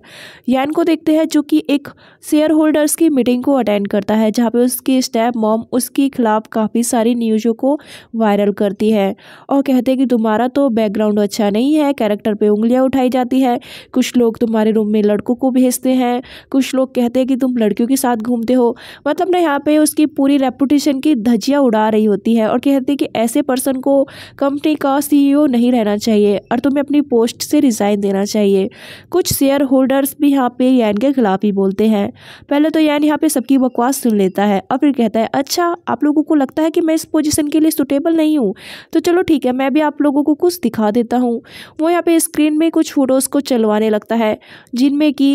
यैन को देखते हैं जो कि एक शेयर होल्डर्स की मीटिंग को अटेंड करता है जहाँ पर उसके स्टैप मॉम उसके खिलाफ काफ़ी सारी न्यूज़ों को वायरल करती है और कहते हैं कि तुम्हारा तो बैकग्राउंड अच्छा नहीं है कैरेक्टर पे उंगलियां उठाई जाती है कुछ लोग तुम्हारे रूम में लड़कों को भेजते हैं कुछ लोग कहते हैं कि तुम लड़कियों के साथ घूमते हो मतलब ना यहाँ पर उसकी पूरी रेपूटेशन की धजिया उड़ा रही होती है और कहते हैं कि ऐसे पर्सन को कंपनी का सी नहीं रहना चाहिए और तुम्हें अपनी पोस्ट से रिज़ाइन देना चाहिए कुछ शेयर होल्डर्स भी यहाँ पे यान के खिलाफ ही बोलते हैं पहले तो यान यहाँ पे सबकी बकवास सुन लेता है और फिर कहता है अच्छा आप लोगों को लगता है कि मैं इस पोजीशन के लिए सुटेबल नहीं हूँ तो चलो ठीक है मैं भी आप लोगों को कुछ दिखा देता हूँ वो यहाँ पे स्क्रीन में कुछ फ़ोटोज़ को चलवाने लगता है जिनमें कि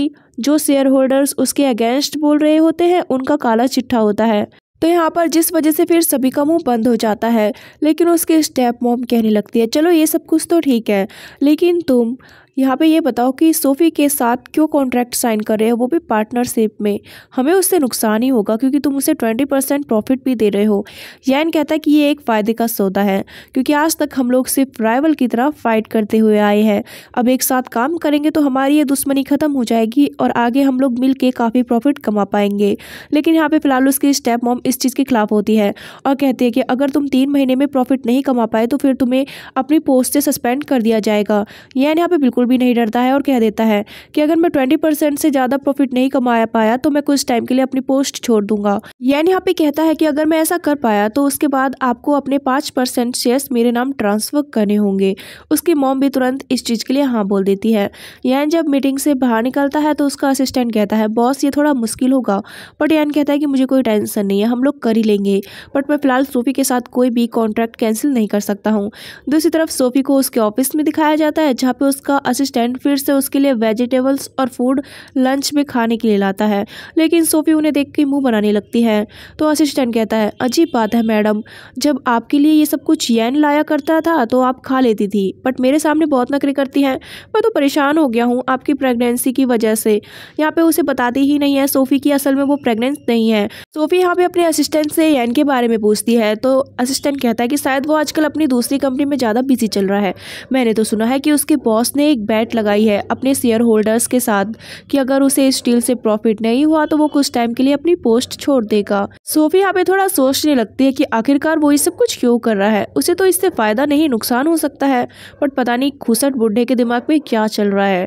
जो शेयर होल्डर्स उसके अगेंस्ट बोल रहे होते हैं उनका काला चिट्ठा होता है तो यहाँ पर जिस वजह से फिर सभी का मुंह बंद हो जाता है लेकिन उसके स्टेप मॉम कहने लगती है चलो ये सब कुछ तो ठीक है लेकिन तुम यहाँ पे ये बताओ कि सोफ़ी के साथ क्यों कॉन्ट्रैक्ट साइन कर रहे हो वो भी पार्टनरशिप में हमें उससे नुकसान ही होगा क्योंकि तुम उसे ट्वेंटी परसेंट प्रॉफिट भी दे रहे हो यान कहता है कि ये एक फ़ायदे का सौदा है क्योंकि आज तक हम लोग सिर्फ राइवल की तरह फाइट करते हुए आए हैं अब एक साथ काम करेंगे तो हमारी ये दुश्मनी ख़त्म हो जाएगी और आगे हम लोग मिल काफ़ी प्रॉफिट कमा पाएंगे लेकिन यहाँ पर फिलहाल उसकी स्टेप मॉम इस चीज़ के खिलाफ होती है और कहती है कि अगर तुम तीन महीने में प्रॉफिट नहीं कमा पाए तो फिर तुम्हें अपनी पोस्ट से सस्पेंड कर दिया जाएगा यान यहाँ पर बिल्कुल बिल्कुल भी नहीं डरता है और कह देता है कि अगर मैं ट्वेंटी परसेंट से ज़्यादा प्रॉफिट नहीं कमाया पाया तो मैं कुछ टाइम के लिए अपनी पोस्ट छोड़ दूंगा यैन यहाँ पे कहता है कि अगर मैं ऐसा कर पाया तो उसके बाद आपको अपने पांच परसेंट शेयर मेरे नाम ट्रांसफ़र करने होंगे उसकी मॉम भी तुरंत इस चीज़ के लिए हाँ बोल देती है यान जब मीटिंग से बाहर निकलता है तो उसका असिस्टेंट कहता है बॉस ये थोड़ा मुश्किल होगा बट यान कहता है कि मुझे कोई टेंशन नहीं है हम लोग कर ही लेंगे बट मैं फ़िलहाल सोफ़ी के साथ कोई भी कॉन्ट्रैक्ट कैंसिल नहीं कर सकता हूँ दूसरी तो तरफ सोफ़ी को उसके ऑफिस में दिखाया जाता है जहाँ पे उसका असिस्टेंट फिर से उसके लिए वेजिटेबल्स और फूड लंच में खाने के लिए लाता है लेकिन सोफ़ी उन्हें देख के मुँह बनाने लगती है तो असिस्टेंट कहता है अजीब बात है मैडम जब आपके लिए ये सब कुछ यन लाया करता था तो आप खा लेती थी बट मेरे सामने बहुत नकरी करती हैं मैं तो परेशान हो गया हूँ आपकी प्रेगनेंसी की वजह से यहाँ पे उसे बताती ही नहीं है सोफ़ी की असल में वो प्रेगनेंट नहीं है सोफ़ी यहाँ पे अपने असिस्टेंट से यन के बारे में पूछती है तो असिस्टेंट कहता है कि शायद वो आजकल अपनी दूसरी कंपनी में ज़्यादा बिजी चल रहा है मैंने तो सुना है कि उसके बॉस ने एक बैट लगाई है अपने शेयर होल्डर्स के साथ कि अगर उसे इस डील से प्रॉफिट नहीं हुआ तो वो कुछ टाइम के लिए अपनी पोस्ट छोड़ देगा सोफी यहाँ पे थोड़ा सोचने लगती है कि आखिरकार वो ये सब कुछ क्यों कर रहा है उसे तो इससे फ़ायदा नहीं नुकसान हो सकता है बट पता नहीं खुसट बुढ़े के दिमाग में क्या चल रहा है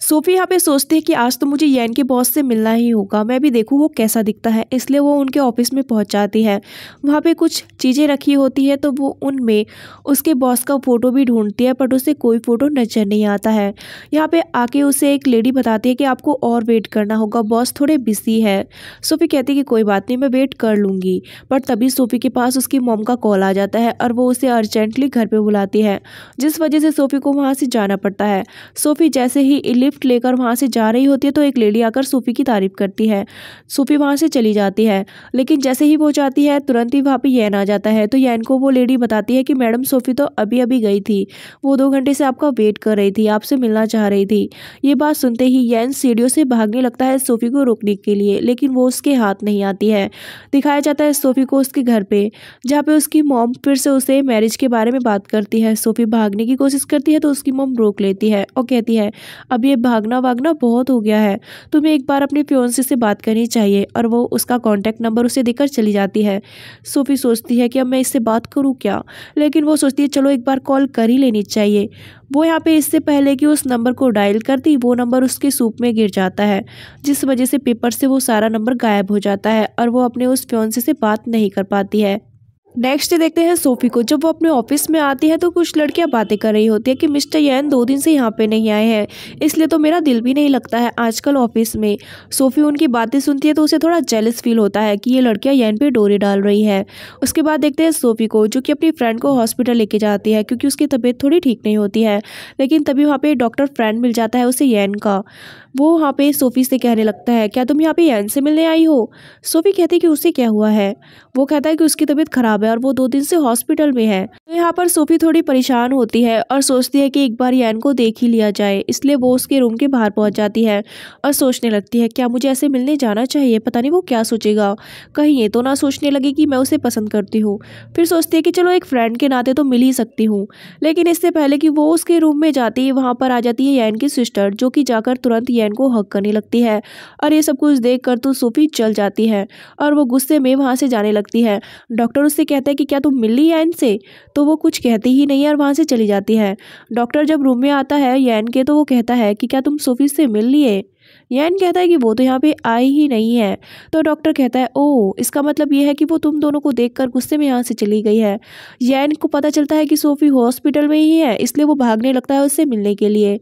सोफी यहाँ पे सोचती है कि आज तो मुझे यैन के बॉस से मिलना ही होगा मैं भी देखूँ वो कैसा दिखता है इसलिए वो उनके ऑफिस में पहुँच जाती है वहाँ पे कुछ चीज़ें रखी होती है तो वो उनमें उसके बॉस का फ़ोटो भी ढूंढती है बट उसे कोई फ़ोटो नज़र नहीं आता है यहाँ पे आके उसे एक लेडी बताती है कि आपको और वेट करना होगा बॉस थोड़े बिजी है सोफ़ी कहती है कि कोई बात नहीं मैं वेट कर लूँगी बट तभी सोफ़ी के पास उसकी मोम का कॉल आ जाता है और वो उसे अर्जेंटली घर पर बुलाती है जिस वजह से सोफ़ी को वहाँ से जाना पड़ता है सोफ़ी जैसे ही लिफ्ट लेकर वहाँ से जा रही होती है तो एक लेडी आकर सूफी की तारीफ करती है सूफी वहाँ से चली जाती है लेकिन जैसे ही वो जाती है तुरंत ही वहाँ पर यैन आ जाता है तो यैन को वो लेडी बताती है कि मैडम सूफी तो अभी अभी गई थी वो दो घंटे से आपका वेट कर रही थी आपसे मिलना चाह रही थी ये बात सुनते ही यैन सीढ़ियों से भागने लगता है सूफी को रोकने के लिए लेकिन वो उसके हाथ नहीं आती है दिखाया जाता है सोफ़ी को उसके घर पे जहाँ पे उसकी मॉम फिर से उसे मैरिज के बारे में बात करती है सोफ़ी भागने की कोशिश करती है तो उसकी मॉम रोक लेती है और कहती है अब ये भागना वागना बहुत हो गया है तुम्हें एक बार अपने फ्योन्सी से बात करनी चाहिए और वो उसका कॉन्टैक्ट नंबर उसे देकर चली जाती है सोफ़ी सोचती है कि अब मैं इससे बात करूँ क्या लेकिन वो सोचती है चलो एक बार कॉल कर ही लेनी चाहिए वो यहाँ पे इससे पहले कि उस नंबर को डायल करती वो नंबर उसके सूप में गिर जाता है जिस वजह से पेपर से वो सारा नंबर गायब हो जाता है और वो अपने उस फ्योन्सी से बात नहीं कर पाती है नेक्स्ट देखते हैं सोफ़ी को जब वो अपने ऑफिस में आती है तो कुछ लड़कियां बातें कर रही होती है कि मिस्टर यैन दो दिन से यहाँ पे नहीं आए हैं इसलिए तो मेरा दिल भी नहीं लगता है आजकल ऑफिस में सोफ़ी उनकी बातें सुनती है तो उसे थोड़ा जेलस फील होता है कि ये लड़कियाँ यैन पे डोरे डाल रही है उसके बाद देखते हैं सोफ़ी को जो कि अपनी फ्रेंड को हॉस्पिटल लेके जाती है क्योंकि उसकी तबीयत थोड़ी ठीक नहीं होती है लेकिन तभी वहाँ पर डॉक्टर फ्रेंड मिल जाता है उसे यैन का वो वहाँ पे सोफ़ी से कहने लगता है क्या तुम यहाँ पे यैन से मिलने आई हो सोफ़ी कहती है कि उससे क्या हुआ है वो कहता है कि उसकी तबीयत ख़राब है और वो दो दिन से हॉस्पिटल में है तो यहाँ पर सोफ़ी थोड़ी परेशान होती है और सोचती है कि एक बार यैन को देख ही लिया जाए इसलिए वो उसके रूम के बाहर पहुँच जाती है और सोचने लगती है क्या मुझे ऐसे मिलने जाना चाहिए पता नहीं वो क्या सोचेगा कहीं ये तो ना सोचने लगे कि मैं उसे पसंद करती हूँ फिर सोचती है कि चलो एक फ्रेंड के नाते तो मिल ही सकती हूँ लेकिन इससे पहले कि वो उसके रूम में जाती है वहाँ पर आ जाती है यैन की सिस्टर जो कि जाकर तुरंत यैन को हक करने लगती है और ये सब कुछ देख तो सोफी चल जाती है और वो गुस्से में वहाँ से जाने लगती है डॉक्टर उससे कहता है कि क्या तुम तो मिली यैन से तो वो कुछ कहती ही नहीं है और वहाँ से चली जाती है डॉक्टर जब रूम में आता है यैन के तो वो कहता है कि क्या तुम सोफी से मिल लिए यैन कहता है कि वो तो यहाँ पे आई ही नहीं है तो डॉक्टर कहता है ओ इसका मतलब ये है कि वो तुम दोनों को देखकर गुस्से में यहाँ से चली गई है यैन को पता चलता है कि सोफी हॉस्पिटल में ही है इसलिए वो भागने लगता है उससे मिलने के लिए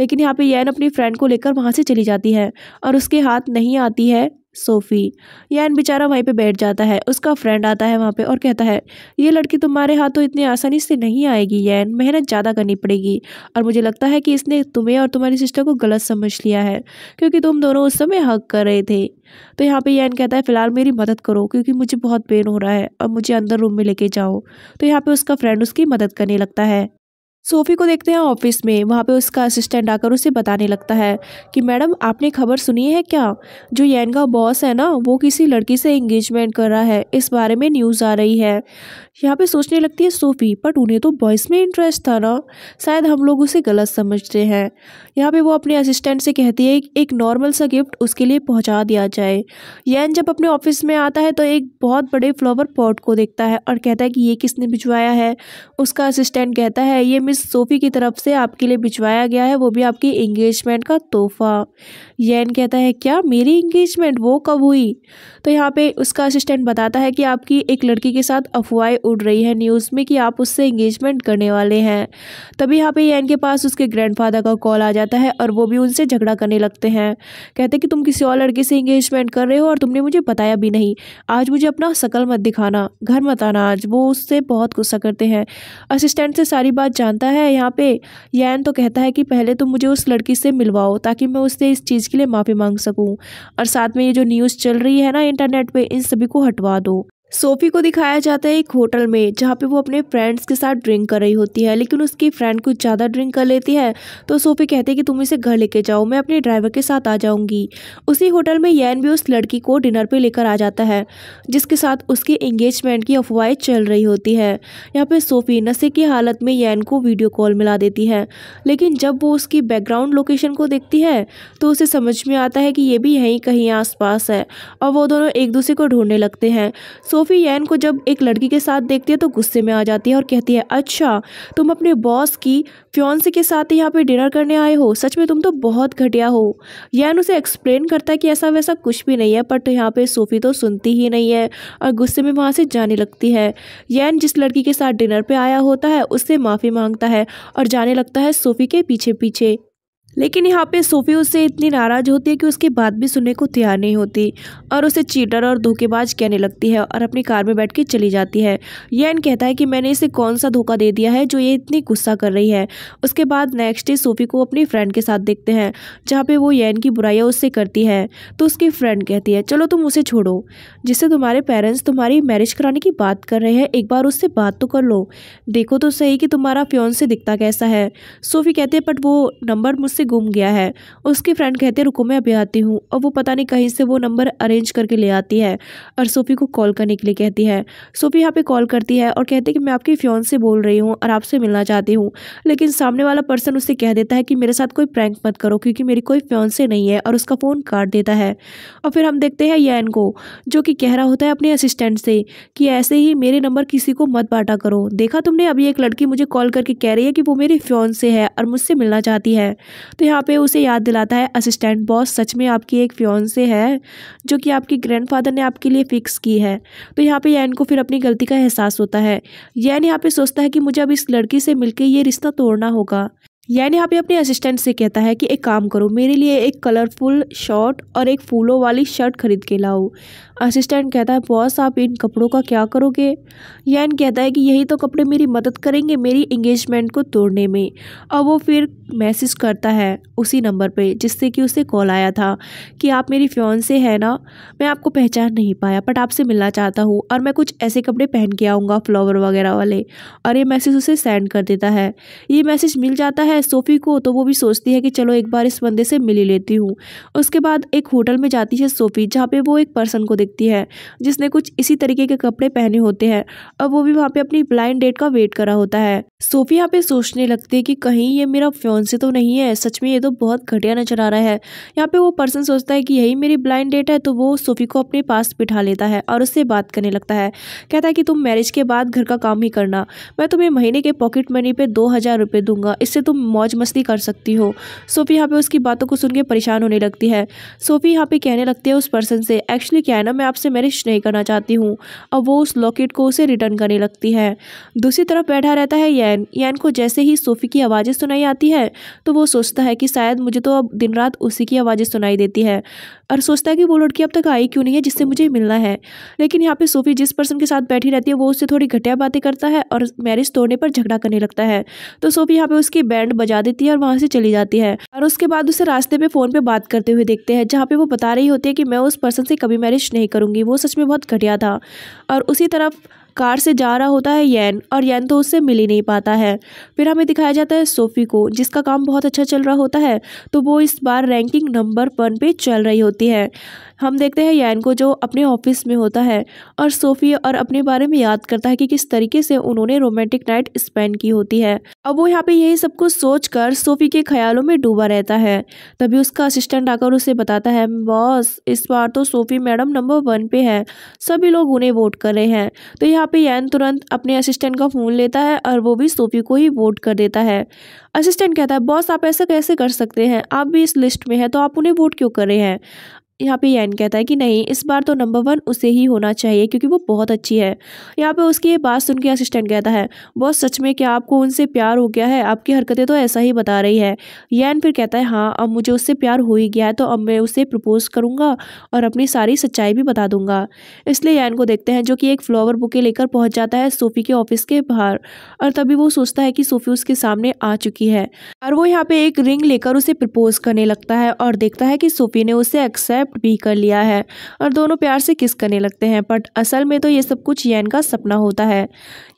लेकिन यहाँ पे यैन अपनी फ्रेंड को लेकर वहाँ से चली जाती है और उसके हाथ नहीं आती है सोफ़ी यान बेचारा वहीं पे बैठ जाता है उसका फ्रेंड आता है वहाँ पे और कहता है ये लड़की तुम्हारे हाथों इतनी आसानी से नहीं आएगी यान मेहनत ज़्यादा करनी पड़ेगी और मुझे लगता है कि इसने तुम्हें और तुम्हारी सिस्टर को गलत समझ लिया है क्योंकि तुम दोनों उस समय हक कर रहे थे तो यहाँ पे यान कहता है फ़िलहाल मेरी मदद करो क्योंकि मुझे बहुत पेन हो रहा है और मुझे अंदर रूम में लेके जाओ तो यहाँ पर उसका फ्रेंड उसकी मदद करने लगता है सोफी को देखते हैं ऑफिस में वहाँ पे उसका असिस्टेंट आकर उसे बताने लगता है कि मैडम आपने खबर सुनी है क्या जो यैन का बॉस है ना वो किसी लड़की से एंगेजमेंट कर रहा है इस बारे में न्यूज़ आ रही है यहाँ पे सोचने लगती है सोफ़ी बट उन्हें तो बॉयज़ में इंटरेस्ट था ना शायद हम लोग उसे गलत समझते हैं यहाँ पे वो अपने असिस्टेंट से कहती है एक नॉर्मल सा गिफ्ट उसके लिए पहुँचा दिया जाए यैन जब अपने ऑफिस में आता है तो एक बहुत बड़े फ्लावर पॉट को देखता है और कहता है कि ये किसने भिजवाया है उसका असिस्टेंट कहता है ये मिस सोफ़ी की तरफ से आपके लिए भिजवाया गया है वो भी आपकी इंगेजमेंट का तोहफा यान कहता है क्या मेरी इंगेजमेंट वो कब हुई तो यहाँ पर उसका असिस्टेंट बताता है कि आपकी एक लड़की के साथ अफवाह उड़ रही है न्यूज़ में कि आप उससे इंगेजमेंट करने वाले हैं तभी यहाँ पे यैन के पास उसके ग्रैंडफादर का कॉल आ जाता है और वो भी उनसे झगड़ा करने लगते हैं कहते कि तुम किसी और लड़के से इंगेजमेंट कर रहे हो और तुमने मुझे बताया भी नहीं आज मुझे अपना शकल मत दिखाना घर मत आना आज वो उससे बहुत गुस्सा करते हैं असिस्टेंट से सारी बात जानता है यहाँ पे यैन तो कहता है कि पहले तुम मुझे उस लड़की से मिलवाओ ताकि मैं उससे इस चीज़ के लिए माफ़ी मांग सकूँ और साथ में ये जो न्यूज़ चल रही है ना इंटरनेट पर इन सभी को हटवा दो सोफी को दिखाया जाता है एक होटल में जहाँ पे वो अपने फ्रेंड्स के साथ ड्रिंक कर रही होती है लेकिन उसकी फ्रेंड कुछ ज़्यादा ड्रिंक कर लेती है तो सोफी कहती है कि तुम इसे घर लेके जाओ मैं अपने ड्राइवर के साथ आ जाऊँगी उसी होटल में यैन भी उस लड़की को डिनर पे लेकर आ जाता है जिसके साथ उसकी इंगेजमेंट की अफवाह चल रही होती है यहाँ पर सोफ़ी नशे की हालत में यैन को वीडियो कॉल मिला देती है लेकिन जब वो उसकी बैकग्राउंड लोकेशन को देखती है तो उसे समझ में आता है कि ये भी यहीं कहीं आस है और वो दोनों एक दूसरे को ढूंढने लगते हैं सोफी यैन को जब एक लड़की के साथ देखती है तो गुस्से में आ जाती है और कहती है अच्छा तुम अपने बॉस की फ्योन्से के साथ यहाँ पे डिनर करने आए हो सच में तुम तो बहुत घटिया हो यैन उसे एक्सप्लेन करता है कि ऐसा वैसा कुछ भी नहीं है बट तो यहाँ पे सोफ़ी तो सुनती ही नहीं है और गुस्से में वहाँ से जाने लगती है यैन जिस लड़की के साथ डिनर पर आया होता है उससे माफ़ी मांगता है और जाने लगता है सोफ़ी के पीछे पीछे लेकिन यहाँ पे सोफ़ी उससे इतनी नाराज़ होती है कि उसकी बात भी सुनने को तैयार नहीं होती और उसे चीटर और धोखेबाज कहने लगती है और अपनी कार में बैठ के चली जाती है यैन कहता है कि मैंने इसे कौन सा धोखा दे दिया है जो ये इतनी गुस्सा कर रही है उसके बाद नेक्स्ट डे सोफ़ी को अपनी फ्रेंड के साथ देखते हैं जहाँ पर वो यैन की बुराइयाँ उससे करती है तो उसकी फ्रेंड कहती है चलो तुम उसे छोड़ो जिससे तुम्हारे पेरेंट्स तुम्हारी मैरिज कराने की बात कर रहे हैं एक बार उससे बात तो कर लो देखो तो सही कि तुम्हारा फ्योन से दिखता कैसा है सोफी कहते हैं बट वो नंबर मुझसे से गुम गया है उसके फ्रेंड कहते हैं रुको मैं अभी आती हूँ और वो पता नहीं कहीं से वो नंबर अरेंज करके ले आती है और सोफ़ी को कॉल करने के लिए कहती है सोफ़ी यहाँ पे कॉल करती है और कहती है कि मैं आपके फ्योन से बोल रही हूँ और आपसे मिलना चाहती हूँ लेकिन सामने वाला पर्सन उससे कह देता है कि मेरे साथ कोई प्रैंक मत करो क्योंकि मेरी कोई फ्योन से नहीं है और उसका फ़ोन काट देता है और फिर हम देखते हैं यान को जो कि कह रहा होता है अपने असिस्टेंट से कि ऐसे ही मेरे नंबर किसी को मत बांटा करो देखा तुमने अभी एक लड़की मुझे कॉल करके कह रही है कि वो मेरे फ्योन से है और मुझसे मिलना चाहती है तो यहाँ पे उसे याद दिलाता है असिस्टेंट बॉस सच में आपकी एक फ्योन से है जो कि आपके ग्रैंडफादर ने आपके लिए फ़िक्स की है तो यहाँ पे यैन को फिर अपनी गलती का एहसास होता है यैन यहाँ पे सोचता है कि मुझे अब इस लड़की से मिलकर ये रिश्ता तोड़ना होगा यानी यहाँ पे अपने असिस्टेंट से कहता है कि एक काम करो मेरे लिए एक कलरफुल शॉर्ट और एक फूलों वाली शर्ट खरीद के लाओ असिस्टेंट कहता है बॉस आप इन कपड़ों का क्या करोगे यान कहता है कि यही तो कपड़े मेरी मदद करेंगे मेरी इंगेजमेंट को तोड़ने में और वो फिर मैसेज करता है उसी नंबर पे जिससे कि उसे कॉल आया था कि आप मेरी फ्योन से है ना मैं आपको पहचान नहीं पाया बट आपसे मिलना चाहता हूँ और मैं कुछ ऐसे कपड़े पहन के आऊँगा फ्लावर वगैरह वाले और ये मैसेज उसे सेंड कर देता है ये मैसेज मिल जाता है है सोफ़ी को तो वो भी सोचती है कि चलो एक बार इस बंदे से मिल लेती हूँ उसके बाद एक होटल में जाती है सोफ़ी जहाँ पे वो एक पर्सन को देखती है जिसने कुछ इसी तरीके के कपड़े पहने होते हैं और वो भी वहाँ पे अपनी ब्लाइंड डेट का वेट करा होता है सोफ़ी यहाँ पे सोचने लगती है कि कहीं ये मेरा फ्योन से तो नहीं है सच में ये तो बहुत घटिया नजर आ रहा है यहाँ पे वो पर्सन सोचता है कि यही मेरी ब्लाइंड डेट है तो वो सोफ़ी को अपने पास बिठा लेता है और उससे बात करने लगता है कहता है कि तुम मैरिज के बाद घर का काम ही करना मैं तुम्हें महीने के पॉकेट मनी पे दो हज़ार रुपये दूंगा इससे तुम मौज मस्ती कर सकती हो सोफ़ी यहाँ पे उसकी बातों को सुन के परेशान होने लगती है सोफ़ी यहाँ पे कहने लगती है उस पर्सन से एक्चुअली क्या है ना मैं आपसे मैरिज नहीं करना चाहती हूँ अब वो उस लॉकेट को उसे रिटर्न करने लगती है दूसरी तरफ बैठा रहता है यैन यैन को जैसे ही सोफ़ी की आवाज़ें सुनाई आती है तो वो सोचता है कि शायद मुझे तो अब दिन रात उसी की आवाज़ें सुनाई देती है और सोचता है कि वो लड़की अब तक आई क्यों नहीं है जिससे मुझे मिलना है लेकिन यहाँ पे सोफी जिस पर्सन के साथ बैठी रहती है वो उससे थोड़ी घटिया बातें करता है और मैरिज तोड़ने पर झगड़ा करने लगता है तो सोफी यहाँ पे उसकी बैंड बजा देती है और वहाँ से चली जाती है और उसके बाद उसे रास्ते में फ़ोन पर बात करते हुए देखते हैं जहाँ पे वो बता रही होती है कि मैं उस पर्सन से कभी मैरिज नहीं करूँगी वो सच में बहुत घटिया था और उसी तरफ कार से जा रहा होता है यैन और येन तो उससे मिल ही नहीं पाता है फिर हमें दिखाया जाता है सोफ़ी को जिसका काम बहुत अच्छा चल रहा होता है तो वो इस बार रैंकिंग नंबर वन पे चल रही होती है हम देखते हैं यान को जो अपने ऑफिस में होता है और सोफी और अपने बारे में याद करता है कि किस तरीके से उन्होंने रोमांटिक नाइट स्पेंड की होती है अब वो यहाँ पे यही सब कुछ सोच कर सोफी के ख्यालों में डूबा रहता है तभी उसका असिस्टेंट आकर उसे बताता है बॉस इस बार तो सोफी मैडम नंबर वन पे है सभी लोग उन्हें वोट कर रहे हैं तो यहाँ पे यान तुरंत अपने असिस्टेंट का फ़ोन लेता है और वो भी सोफी को ही वोट कर देता है असिस्टेंट कहता है बॉस आप ऐसा कैसे कर सकते हैं आप भी इस लिस्ट में हैं तो आप उन्हें वोट क्यों कर रहे हैं यहाँ पे यैन कहता है कि नहीं इस बार तो नंबर वन उसे ही होना चाहिए क्योंकि वो बहुत अच्छी है यहाँ पे उसकी ये बात सुन के असिस्टेंट कहता है बॉस सच में क्या आपको उनसे प्यार हो गया है आपकी हरकतें तो ऐसा ही बता रही है यैन फिर कहता है हाँ अब मुझे उससे प्यार हो ही गया है तो अब मैं उसे प्रपोज करूँगा और अपनी सारी सच्चाई भी बता दूंगा इसलिए यैन को देखते हैं जो कि एक फ्लावर बुके लेकर पहुँच जाता है सोफ़ी के ऑफिस के बाहर और तभी वो सोचता है कि सोफ़ी उसके सामने आ चुकी है और वो यहाँ पे एक रिंग लेकर उसे प्रपोज करने लगता है और देखता है कि सोफ़ी ने उसे एक्सेप्ट एक्सेप्ट भी कर लिया है और दोनों प्यार से किस करने लगते हैं बट असल में तो ये सब कुछ येन का सपना होता है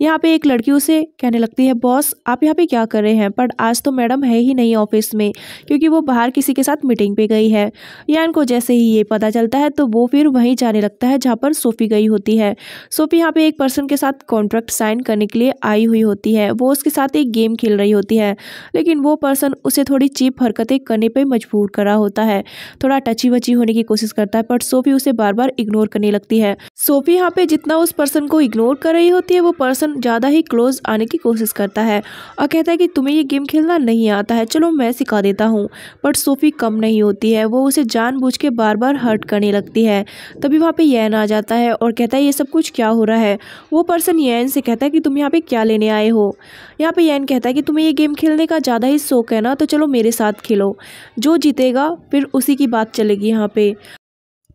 यहाँ पे एक लड़की उसे कहने लगती है बॉस आप यहाँ पे क्या कर रहे हैं बट आज तो मैडम है ही नहीं ऑफिस में क्योंकि वो बाहर किसी के साथ मीटिंग पे गई है यैन को जैसे ही ये पता चलता है तो वो फिर वहीं जाने लगता है जहाँ पर सोफ़ी गई होती है सोफ़ी यहाँ पे एक पर्सन के साथ कॉन्ट्रैक्ट साइन करने के लिए आई हुई होती है वो उसके साथ एक गेम खेल रही होती है लेकिन वो पर्सन उसे थोड़ी चीप हरकतें करने पर मजबूर करा होता है थोड़ा टची वची होने की की कोशिश करता है बट सोफी उसे बार बार इग्नोर करने लगती है सोफी यहाँ पे जितना उस पर्सन को इग्नोर कर रही होती है वो पर्सन ज़्यादा ही क्लोज आने की कोशिश करता है और कहता है कि तुम्हें ये गेम खेलना नहीं आता है चलो मैं सिखा देता हूँ बट सोफ़ी कम नहीं होती है वो उसे बूझ के बार बार हर्ट करने लगती है तभी वहाँ पे यन आ जाता है और कहता है ये सब कुछ क्या हो रहा है वो पर्सन यन से कहता है कि तुम यहाँ पे क्या लेने आए हो यहाँ पे यैन कहता है कि तुम्हें ये गेम खेलने का ज़्यादा ही शौक है ना तो चलो मेरे साथ खेलो जो जीतेगा फिर उसी की बात चलेगी यहाँ पे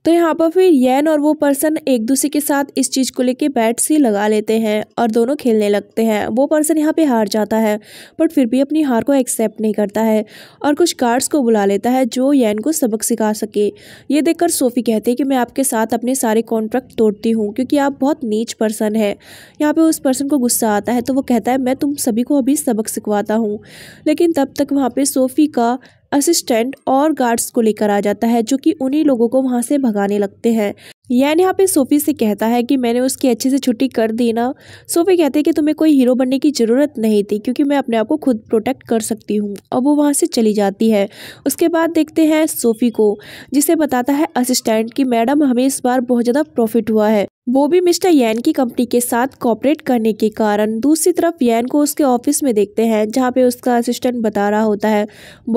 तो यहाँ पर फिर यैन और वो पर्सन एक दूसरे के साथ इस चीज़ को लेके बैट सी लगा लेते हैं और दोनों खेलने लगते हैं वो पर्सन यहाँ पे हार जाता है बट फिर भी अपनी हार को एक्सेप्ट नहीं करता है और कुछ गार्ड्स को बुला लेता है जो यैन को सबक सिखा सके ये देखकर सोफ़ी कहती है कि मैं आपके साथ अपने सारे कॉन्ट्रैक्ट तोड़ती हूँ क्योंकि आप बहुत नीच पर्सन है यहाँ पर उस पर्सन को गुस्सा आता है तो वो कहता है मैं तुम सभी को अभी सबक सिखवाता हूँ लेकिन तब तक वहाँ पर सोफ़ी का असिस्टेंट और गार्ड्स को लेकर आ जाता है जो कि उन्हीं लोगों को वहाँ से भगाने लगते हैं यान यहाँ पे सोफ़ी से कहता है कि मैंने उसकी अच्छे से छुट्टी कर दी ना सोफ़ी कहते हैं कि तुम्हें कोई हीरो बनने की ज़रूरत नहीं थी क्योंकि मैं अपने आप को खुद प्रोटेक्ट कर सकती हूँ और वो वहाँ से चली जाती है उसके बाद देखते हैं सोफ़ी को जिसे बताता है असिस्टेंट कि मैडम हमें इस बार बहुत ज़्यादा प्रॉफिट हुआ है वो भी मिस्टर यैन की कंपनी के साथ कॉपरेट करने के कारण दूसरी तरफ यैन को उसके ऑफिस में देखते हैं जहाँ पे उसका असिस्टेंट बता रहा होता है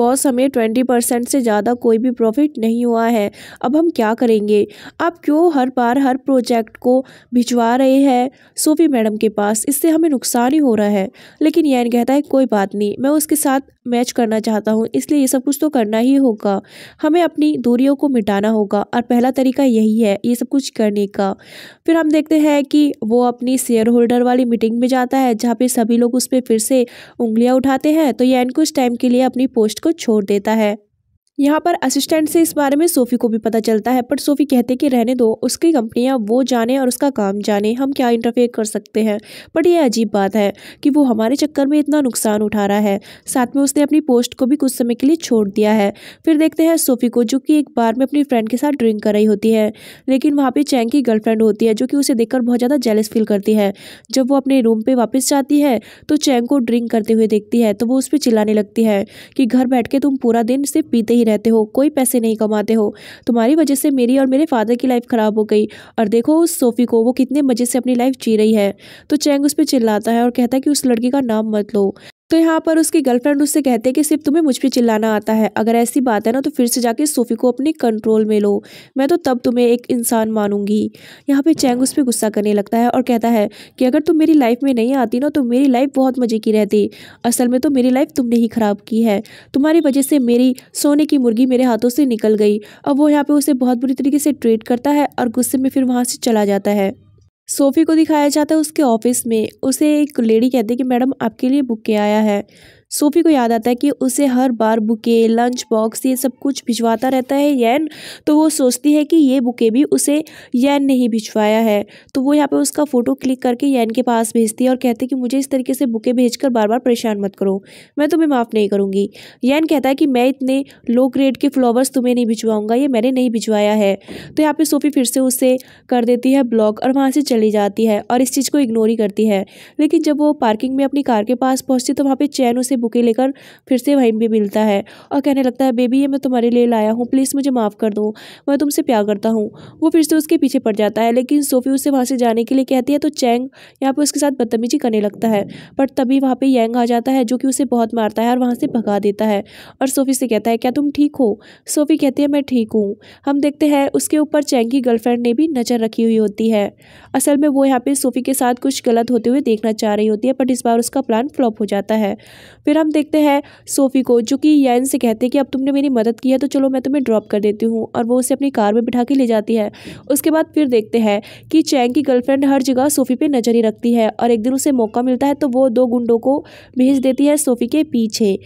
बॉस हमें ट्वेंटी परसेंट से ज़्यादा कोई भी प्रॉफिट नहीं हुआ है अब हम क्या करेंगे आप क्यों हर बार हर प्रोजेक्ट को भिजवा रहे हैं सोफी मैडम के पास इससे हमें नुकसान ही हो रहा है लेकिन यैन कहता है कोई बात नहीं मैं उसके साथ मैच करना चाहता हूँ इसलिए ये सब कुछ तो करना ही होगा हमें अपनी दूरियों को मिटाना होगा और पहला तरीका यही है ये सब कुछ करने का फिर हम देखते हैं कि वो अपनी शेयर होल्डर वाली मीटिंग में जाता है जहाँ पे सभी लोग उस पर फिर से उंगलियाँ उठाते हैं तो यैन कुछ टाइम के लिए अपनी पोस्ट को छोड़ देता है यहाँ पर असिस्टेंट से इस बारे में सोफ़ी को भी पता चलता है पर सोफ़ी कहते कि रहने दो उसकी कंपनियाँ वो जाने और उसका काम जाने हम क्या इंटरफेयर कर सकते हैं बट ये अजीब बात है कि वो हमारे चक्कर में इतना नुकसान उठा रहा है साथ में उसने अपनी पोस्ट को भी कुछ समय के लिए छोड़ दिया है फिर देखते हैं सोफ़ी को जो कि एक बार में अपनी फ्रेंड के साथ ड्रिंक कर रही होती है लेकिन वहाँ पर चैंग की गर्लफ्रेंड होती है जो कि उसे देखकर बहुत ज़्यादा जेलस फील करती है जब वो अपने रूम पर वापस जाती है तो चैंग को ड्रिंक करते हुए देखती है तो वो उस पर चिल्लाने लगती है कि घर बैठ के तुम पूरा दिन सिर्फ पीते ही रहते हो कोई पैसे नहीं कमाते हो तुम्हारी वजह से मेरी और मेरे फादर की लाइफ ख़राब हो गई और देखो उस सोफ़ी को वो कितने मज़े से अपनी लाइफ जी रही है तो चैंग उस पर चिल्लाता है और कहता है कि उस लड़की का नाम मत लो तो यहाँ पर उसकी गर्लफ्रेंड उससे कहते हैं कि सिर्फ तुम्हें मुझ पर चिल्लाना आता है अगर ऐसी बात है ना तो फिर से जाके सोफ़ी को अपने कंट्रोल में लो मैं तो तब तुम्हें एक इंसान मानूंगी यहाँ पर चैंग उस पर गुस्सा करने लगता है और कहता है कि अगर तुम मेरी लाइफ में नहीं आती ना तो मेरी लाइफ बहुत मज़े की रहती असल में तो मेरी लाइफ तुमने ही ख़राब की है तुम्हारी वजह से मेरी सोने की मुर्गी मेरे हाथों से निकल गई अब वो यहाँ पर उसे बहुत बुरी तरीके से ट्रीट करता है और गुस्से में फिर वहाँ से चला जाता है सोफ़ी को दिखाया जाता है उसके ऑफिस में उसे एक लेडी कहती है कि मैडम आपके लिए बुक के आया है सोफ़ी को याद आता है कि उसे हर बार बुके लंच बॉक्स ये सब कुछ भिजवाता रहता है यैन तो वो सोचती है कि ये बुके भी उसे यैन ने ही भिजवाया है तो वो यहाँ पर उसका फ़ोटो क्लिक करके यैन के पास भेजती है और कहती है कि मुझे इस तरीके से बुके भेज कर बार बार परेशान मत करो मैं तुम्हें माफ़ नहीं करूँगी यैन कहता है कि मैं इतने लो ग्रेड के फ्लावर्स तुम्हें नहीं भिजवाऊँगा ये मैंने नहीं भिजवाया है तो यहाँ पर सोफ़ी फिर से उसे कर देती है ब्लॉक और वहाँ से चली जाती है और इस चीज़ को इग्नोर ही करती है लेकिन जब वो पार्किंग में अपनी कार के पास पहुँचती तो वहाँ पर चैन उसे बुके लेकर फिर से वहीं भी मिलता है और कहने लगता है बेबी ये मैं तुम्हारे लिए लाया हूँ प्लीज़ मुझे माफ़ कर दो मैं तुमसे प्यार करता हूँ वो फिर से उसके पीछे पड़ जाता है लेकिन सोफ़ी उसे वहाँ से जाने के लिए कहती है तो चैंग यहाँ पर उसके साथ बदतमीजी करने लगता है पर तभी वहाँ पर यंग आ जाता है जो कि उसे बहुत मारता है और वहाँ से भगा देता है और सोफ़ी से कहता है क्या तुम ठीक हो सोफ़ी कहती है मैं ठीक हूँ हम देखते हैं उसके ऊपर चैंग की गर्लफ्रेंड ने भी नज़र रखी हुई होती है असल में वो यहाँ पर सोफ़ी के साथ कुछ गलत होते हुए देखना चाह रही होती है बट इस बार उसका प्लान फ्लॉप हो जाता है फिर फिर हम देखते हैं सोफ़ी को जो कि यान से कहते हैं कि अब तुमने मेरी मदद की है तो चलो मैं तुम्हें ड्रॉप कर देती हूँ और वो उसे अपनी कार में बिठा के ले जाती है उसके बाद फिर देखते हैं कि चैंग की गर्लफ्रेंड हर जगह सोफ़ी पर नज़र ही रखती है और एक दिन उसे मौका मिलता है तो वो दो गुंडों को भेज देती है सोफ़ी के पीछे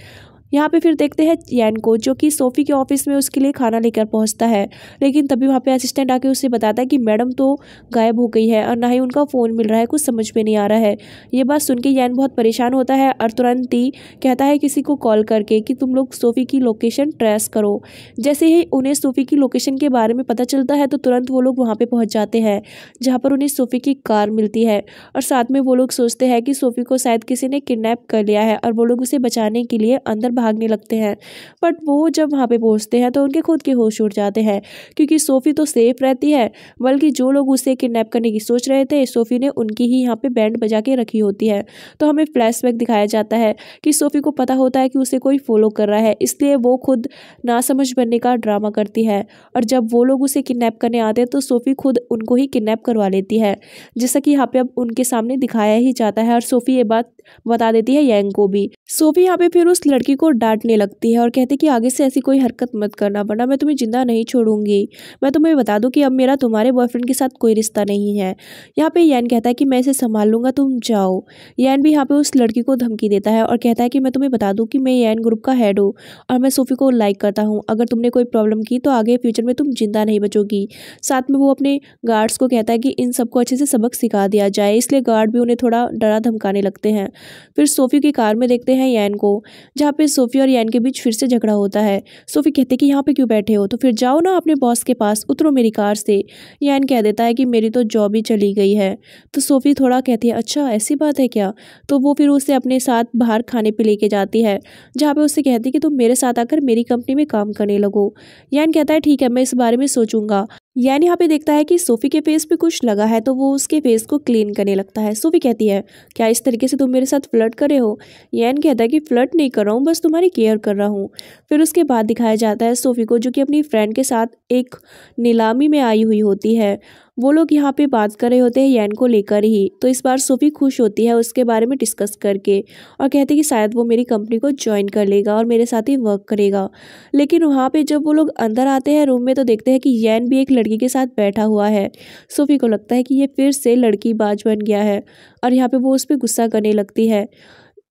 यहाँ पे फिर देखते हैं यैन को जो कि सोफ़ी के ऑफिस में उसके लिए खाना लेकर पहुँचता है लेकिन तभी वहाँ पे असिस्टेंट आके उसे बताता है कि मैडम तो गायब हो गई है और ना ही उनका फ़ोन मिल रहा है कुछ समझ में नहीं आ रहा है ये बात सुन के यैन बहुत परेशान होता है और तुरंत ही कहता है किसी को कॉल करके कि तुम लोग सोफ़ी की लोकेशन ट्रेस करो जैसे ही उन्हें सोफ़ी की लोकेशन के बारे में पता चलता है तो तुरंत वो लोग वहाँ पर पहुँच जाते हैं जहाँ पर उन्हें सोफ़ी की कार मिलती है और साथ में वो लोग सोचते हैं कि सोफ़ी को शायद किसी ने किडनेप कर लिया है और वो लोग उसे बचाने के लिए अंदर भागने लगते हैं बट वो जब वहाँ पे पहुँचते हैं तो उनके खुद के होश उड़ जाते हैं क्योंकि सोफ़ी तो सेफ रहती है बल्कि जो लोग उसे किडनैप करने की सोच रहे थे सोफ़ी ने उनकी ही यहाँ पर बैंड बजा के रखी होती है तो हमें फ्लैशबैक दिखाया जाता है कि सोफ़ी को पता होता है कि उसे कोई फॉलो कर रहा है इसलिए वो खुद नासमझ बनने का ड्रामा करती है और जब वो लोग उसे किडनैप करने आते हैं तो सोफ़ी खुद उनको ही किडनैप करवा लेती है जैसा कि यहाँ पे अब उनके सामने दिखाया ही जाता है और सोफ़ी ये बात बता देती है यंग को भी सोफ़ी यहाँ पे फिर उस लड़की को को डांटने लगती है और कहती कि आगे से ऐसी कोई हरकत मत करना वरना मैं तुम्हें ज़िंदा नहीं छोड़ूंगी मैं तुम्हें बता दूं कि अब मेरा तुम्हारे बॉयफ्रेंड के साथ कोई रिश्ता नहीं है यहाँ पे यैन कहता है कि मैं इसे संभाल लूंगा तुम जाओ यैन भी यहाँ पे उस लड़की को धमकी देता है और कहता है कि मैं तुम्हें बता दूँ कि मैं यैन ग्रुप का हेड हूँ और मैं सोफ़ी को लाइक करता हूँ अगर तुमने कोई प्रॉब्लम की तो आगे फ्यूचर में तुम जिंदा नहीं बचोगी साथ में वो अपने गार्ड्स को कहता है कि इन सबको अच्छे से सबक सिखा दिया जाए इसलिए गार्ड भी उन्हें थोड़ा डरा धमकाने लगते हैं फिर सोफ़ी की कार में देखते हैं यैन को जहाँ पे सोफी और यान के बीच फिर से झगड़ा होता है सोफी कहते कि यहाँ पे क्यों बैठे हो तो फिर जाओ ना अपने बॉस के पास उतरो मेरी कार से यान कह देता है कि मेरी तो जॉब ही चली गई है तो सोफी थोड़ा कहती है अच्छा ऐसी बात है क्या तो वो फिर उसे अपने साथ बाहर खाने पर लेके जाती है जहाँ पर उससे कहती है कि तुम मेरे साथ आकर मेरी कंपनी में काम करने लगो यान कहता है ठीक है मैं इस बारे में सोचूंगा यान यहाँ पे देखता है कि सोफ़ी के फेस पे कुछ लगा है तो वो उसके फेस को क्लीन करने लगता है सोफ़ी कहती है क्या इस तरीके से तुम मेरे साथ फ्लर्ट करे हो यान कहता है कि फ्लर्ट नहीं कर रहा हूँ बस तुम्हारी केयर कर रहा हूँ फिर उसके बाद दिखाया जाता है सोफ़ी को जो कि अपनी फ्रेंड के साथ एक नीलामी में आई हुई होती है वो लोग यहाँ पे बात कर रहे होते हैं यैन को लेकर ही तो इस बार सोफ़ी खुश होती है उसके बारे में डिस्कस करके और कहते हैं कि शायद वो मेरी कंपनी को ज्वाइन कर लेगा और मेरे साथ ही वर्क करेगा लेकिन वहाँ पे जब वो लोग अंदर आते हैं रूम में तो देखते हैं कि यैन भी एक लड़की के साथ बैठा हुआ है सोफ़ी को लगता है कि ये फिर से लड़की बाज बन गया है और यहाँ पर वो उस पर गुस्सा करने लगती है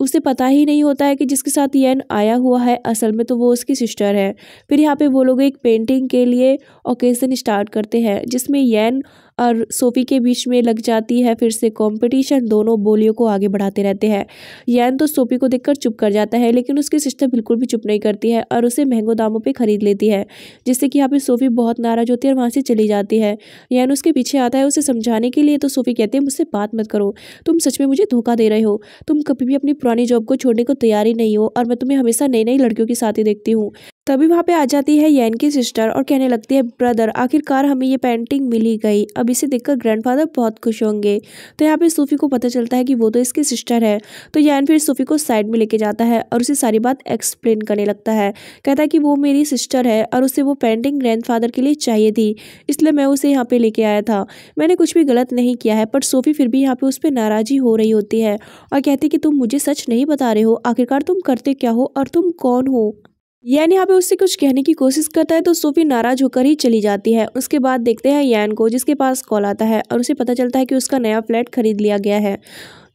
उसे पता ही नहीं होता है कि जिसके साथ यैन आया हुआ है असल में तो वो उसकी सिस्टर है फिर यहाँ पे वो लोग एक पेंटिंग के लिए ओकेज़न स्टार्ट करते हैं जिसमें यन और सोफ़ी के बीच में लग जाती है फिर से कंपटीशन दोनों बोलियों को आगे बढ़ाते रहते हैं यान तो सोफ़ी को देखकर चुप कर जाता है लेकिन उसकी सिस्टर बिल्कुल भी चुप नहीं करती है और उसे महंगो दामों पर ख़रीद लेती है जिससे कि यहाँ पर सोफ़ी बहुत नाराज़ होती है और वहाँ से चली जाती है यैन उसके पीछे आता है उसे समझाने के लिए तो सोफ़ी कहती है मुझसे बात मत करो तुम सच में मुझे धोखा दे रहे हो तुम कभी भी अपनी पुरानी जॉब को छोड़ने को तैयारी नहीं हो और मैं तुम्हें हमेशा नई नई लड़कियों के साथ ही देखती हूँ तभी वहाँ पे आ जाती है येन की सिस्टर और कहने लगती है ब्रदर आखिरकार हमें ये पेंटिंग मिल ही गई अब इसे देखकर ग्रैंडफादर बहुत खुश होंगे तो यहाँ पे सूफी को पता चलता है कि वो तो इसकी सिस्टर है तो येन फिर सूफी को साइड में लेके जाता है और उसे सारी बात एक्सप्लेन करने लगता है कहता है कि वो मेरी सिस्टर है और उसे वो पेंटिंग ग्रैंड के लिए चाहिए थी इसलिए मैं उसे यहाँ पर लेके आया था मैंने कुछ भी गलत नहीं किया है पर सूफ़ी फिर भी यहाँ पर उस पर नाराज़ी हो रही होती है और कहती कि तुम मुझे सच नहीं बता रहे हो आखिरकार तुम करते क्या हो और तुम कौन हो यान यहाँ पे उससे कुछ कहने की कोशिश करता है तो सोफी नाराज होकर ही चली जाती है उसके बाद देखते हैं यान को जिसके पास कॉल आता है और उसे पता चलता है कि उसका नया फ्लैट खरीद लिया गया है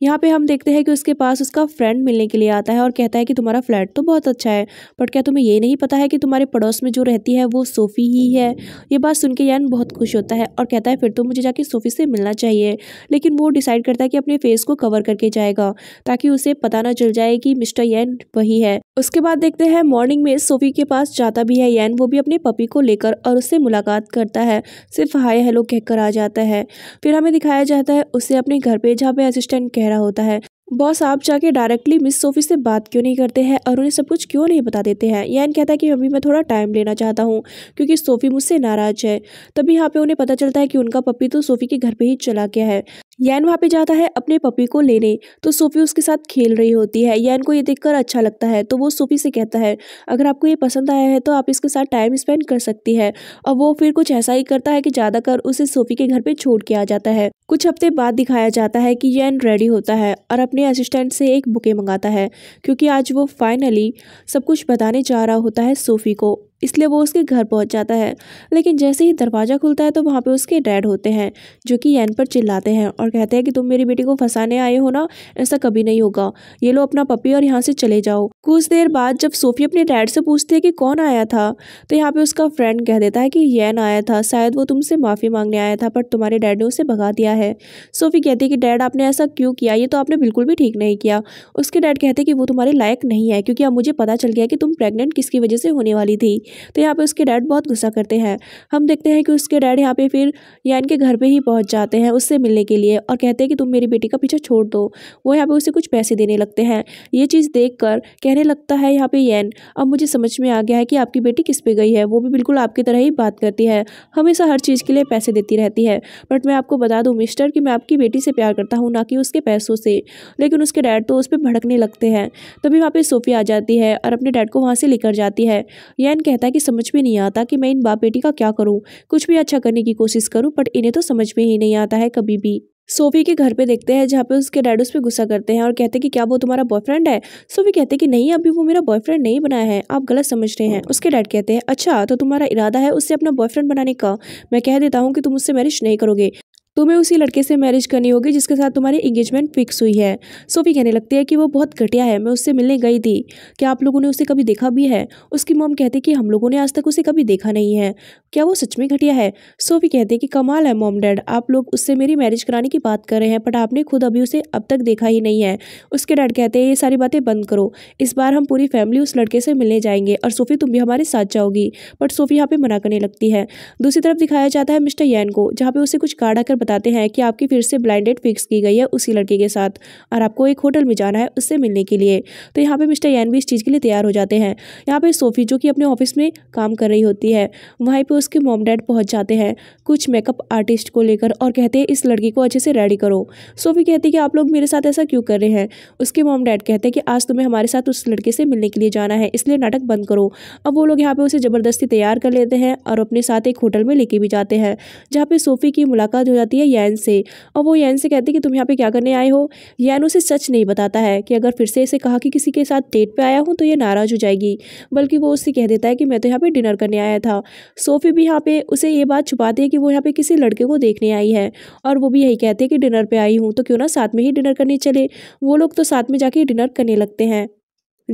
यहाँ पे हम देखते हैं कि उसके पास उसका फ्रेंड मिलने के लिए आता है और कहता है कि तुम्हारा फ्लैट तो बहुत अच्छा है बट क्या तुम्हें ये नहीं पता है कि तुम्हारे पड़ोस में जो रहती है वो सोफ़ी ही है ये बात सुन के यान बहुत खुश होता है और कहता है फिर तो मुझे जाके सोफ़ी से मिलना चाहिए लेकिन वो डिसाइड करता है कि अपने फेस को कवर करके जाएगा ताकि उसे पता ना चल जाए कि मिस्टर यान वही है उसके बाद देखते हैं मॉर्निंग में सोफी के पास जाता भी है यैन वो भी अपने पपी को लेकर और उससे मुलाकात करता है सिर्फ हाय हेलो कहकर आ जाता है फिर हमें दिखाया जाता है उसे अपने घर पे जहाँ पे असिस्टेंट कह रहा होता है बॉस आप जाके डायरेक्टली मिस सोफी से बात क्यों नहीं करते हैं और उन्हें सब कुछ क्यों नहीं बता देते हैं यान कहता है कि अभी मैं थोड़ा टाइम लेना चाहता हूँ क्योंकि सोफ़ी मुझसे नाराज़ है तभी यहाँ पे उन्हें पता चलता है कि उनका पप्पी तो सोफ़ी के घर पे ही चला गया है यैन वहाँ पे जाता है अपने पपी को लेने तो सोफ़ी उसके साथ खेल रही होती है यैन को ये देखकर अच्छा लगता है तो वो सोफ़ी से कहता है अगर आपको ये पसंद आया है तो आप इसके साथ टाइम स्पेंड कर सकती है और वो फिर कुछ ऐसा ही करता है कि ज़्यादा कर उसे सोफ़ी के घर पर छोड़ के आ जाता है कुछ हफ्ते बाद दिखाया जाता है कि यैन रेडी होता है और अपने असिस्टेंट से एक बुके मंगाता है क्योंकि आज वो फाइनली सब कुछ बताने जा रहा होता है सोफ़ी को इसलिए वो उसके घर पहुंच जाता है लेकिन जैसे ही दरवाज़ा खुलता है तो वहाँ पे उसके डैड होते हैं जो कि यैन पर चिल्लाते हैं और कहते हैं कि तुम मेरी बेटी को फंसाने आए हो ना ऐसा कभी नहीं होगा ये लो अपना पपी और यहाँ से चले जाओ कुछ देर बाद जब सोफी अपने डैड से पूछती है कि कौन आया था तो यहाँ पर उसका फ्रेंड कह देता है कि यैन आया था शायद वो तुमसे माफ़ी मांगने आया था पर तुम्हारे डैड ने उसे भगा दिया है सोफी कहती है कि डैड आपने ऐसा क्यों किया ये तो आपने बिल्कुल भी ठीक नहीं किया उसके डैड कहते कि वो तुम्हारे लायक नहीं है क्योंकि अब मुझे पता चल गया कि तुम प्रेगनेंट किसकी वजह से होने वाली थी तो यहाँ पर उसके डैड बहुत गुस्सा करते हैं हम देखते हैं कि उसके डैड यहाँ पे फिर यान के घर पे ही पहुँच जाते हैं उससे मिलने के लिए और कहते हैं कि तुम मेरी बेटी का पीछा छोड़ दो वो यहाँ पे उसे कुछ पैसे देने लगते हैं ये चीज़ देख कर कहने लगता है यहाँ पे यान अब मुझे समझ में आ गया है कि आपकी बेटी किस पर गई है वो भी बिल्कुल आपकी तरह ही बात करती है हमेशा हर चीज़ के लिए पैसे देती रहती है बट मैं आपको बता दूँ मिस्टर कि मैं आपकी बेटी से प्यार करता हूँ ना कि उसके पैसों से लेकिन उसके डैड तो उस पर भड़कने लगते हैं तभी वहाँ पर सोफ़ी आ जाती है और अपने डैड को वहाँ से लेकर जाती है यैन कहते कहता है कि समझ में नहीं आता कि मैं इन बाप बेटी का क्या करूँ कुछ भी अच्छा करने की कोशिश करूँ बट इन्हें तो समझ में ही नहीं आता है कभी भी सोफी के घर पे देखते हैं जहाँ पे उसके डैड उस पर गुस्सा करते हैं और कहते हैं कि क्या वो तुम्हारा बॉयफ्रेंड है सोफी कहते हैं कि नहीं अभी वो मेरा बॉयफ्रेंड नहीं बनाया है आप गलत समझ रहे हैं उसके डैड कहते हैं अच्छा तो तुम्हारा इरादा है उससे अपना बॉयफ्रेंड बनाने का मैं कह देता हूँ कि तुम उससे मैरिज नहीं करोगे तुम्हें उसी लड़के से मैरिज करनी होगी जिसके साथ तुम्हारी इंगेजमेंट फिक्स हुई है सोफी कहने लगती है कि वो बहुत घटिया है मैं उससे मिलने गई थी क्या आप लोगों ने उसे कभी देखा भी है उसकी मोम कहती कि हम लोगों ने आज तक उसे कभी देखा नहीं है क्या वो सच में घटिया है सोफी कहते कि कमाल है मोम डैड आप लोग उससे मेरी मैरिज कराने की बात कर रहे हैं बट आपने खुद अभी उसे अब तक देखा ही नहीं है उसके डैड कहते हैं ये सारी बातें बंद करो इस बार हम पूरी फैमिली उस लड़के से मिलने जाएंगे और सोफी तुम भी हमारे साथ जाओगी बट सोफी यहाँ पर मना करने लगती है दूसरी तरफ दिखाया जाता है मिस्टर यैन को जहाँ पर उसे कुछ गाड़ा कर बताते हैं कि आपकी फिर से ब्लाइंड डेट फिक्स की गई है उसी लड़के के साथ और आपको एक होटल में जाना है उससे मिलने के लिए तो यहाँ पर मिस्टर यान भी इस चीज़ के लिए तैयार हो जाते हैं यहाँ पर सोफ़ी जो कि अपने ऑफिस में काम कर रही होती है वहीं पर उसके मोम डैड पहुँच जाते हैं कुछ मेकअप आर्टिस्ट को लेकर और कहते हैं इस लड़की को अच्छे से रेडी करो सोफ़ी कहती है कि आप लोग मेरे साथ ऐसा क्यों कर रहे हैं उसके मोम डैड कहते हैं कि आज तुम्हें हमारे साथ उस लड़के से मिलने के लिए जाना है इसलिए नाटक बंद करो अब वो लोग यहाँ पे उसे ज़बरदस्ती तैयार कर लेते हैं और अपने साथ एक होटल में लेके भी जाते हैं जहाँ पे सोफ़ी की मुलाकात हो जाती जाती है यैन से और वो यैन से कहती है कि तुम यहाँ पे क्या करने आए हो यैन उसे सच नहीं बताता है कि अगर फिर से इसे कहा कि किसी के साथ डेट पे आया हूँ तो ये नाराज़ हो जाएगी बल्कि वो उससे कह देता है कि मैं तो यहाँ पर डिनर करने आया था सोफ़ी भी यहाँ पर उसे ये बात छुपाती है कि वो यहाँ पे किसी लड़के को देखने आई है और वो भी यही कहते हैं कि डिनर पर आई हूँ तो क्यों ना साथ में ही डिनर करने चले वो लोग तो साथ में जाके डिनर करने लगते हैं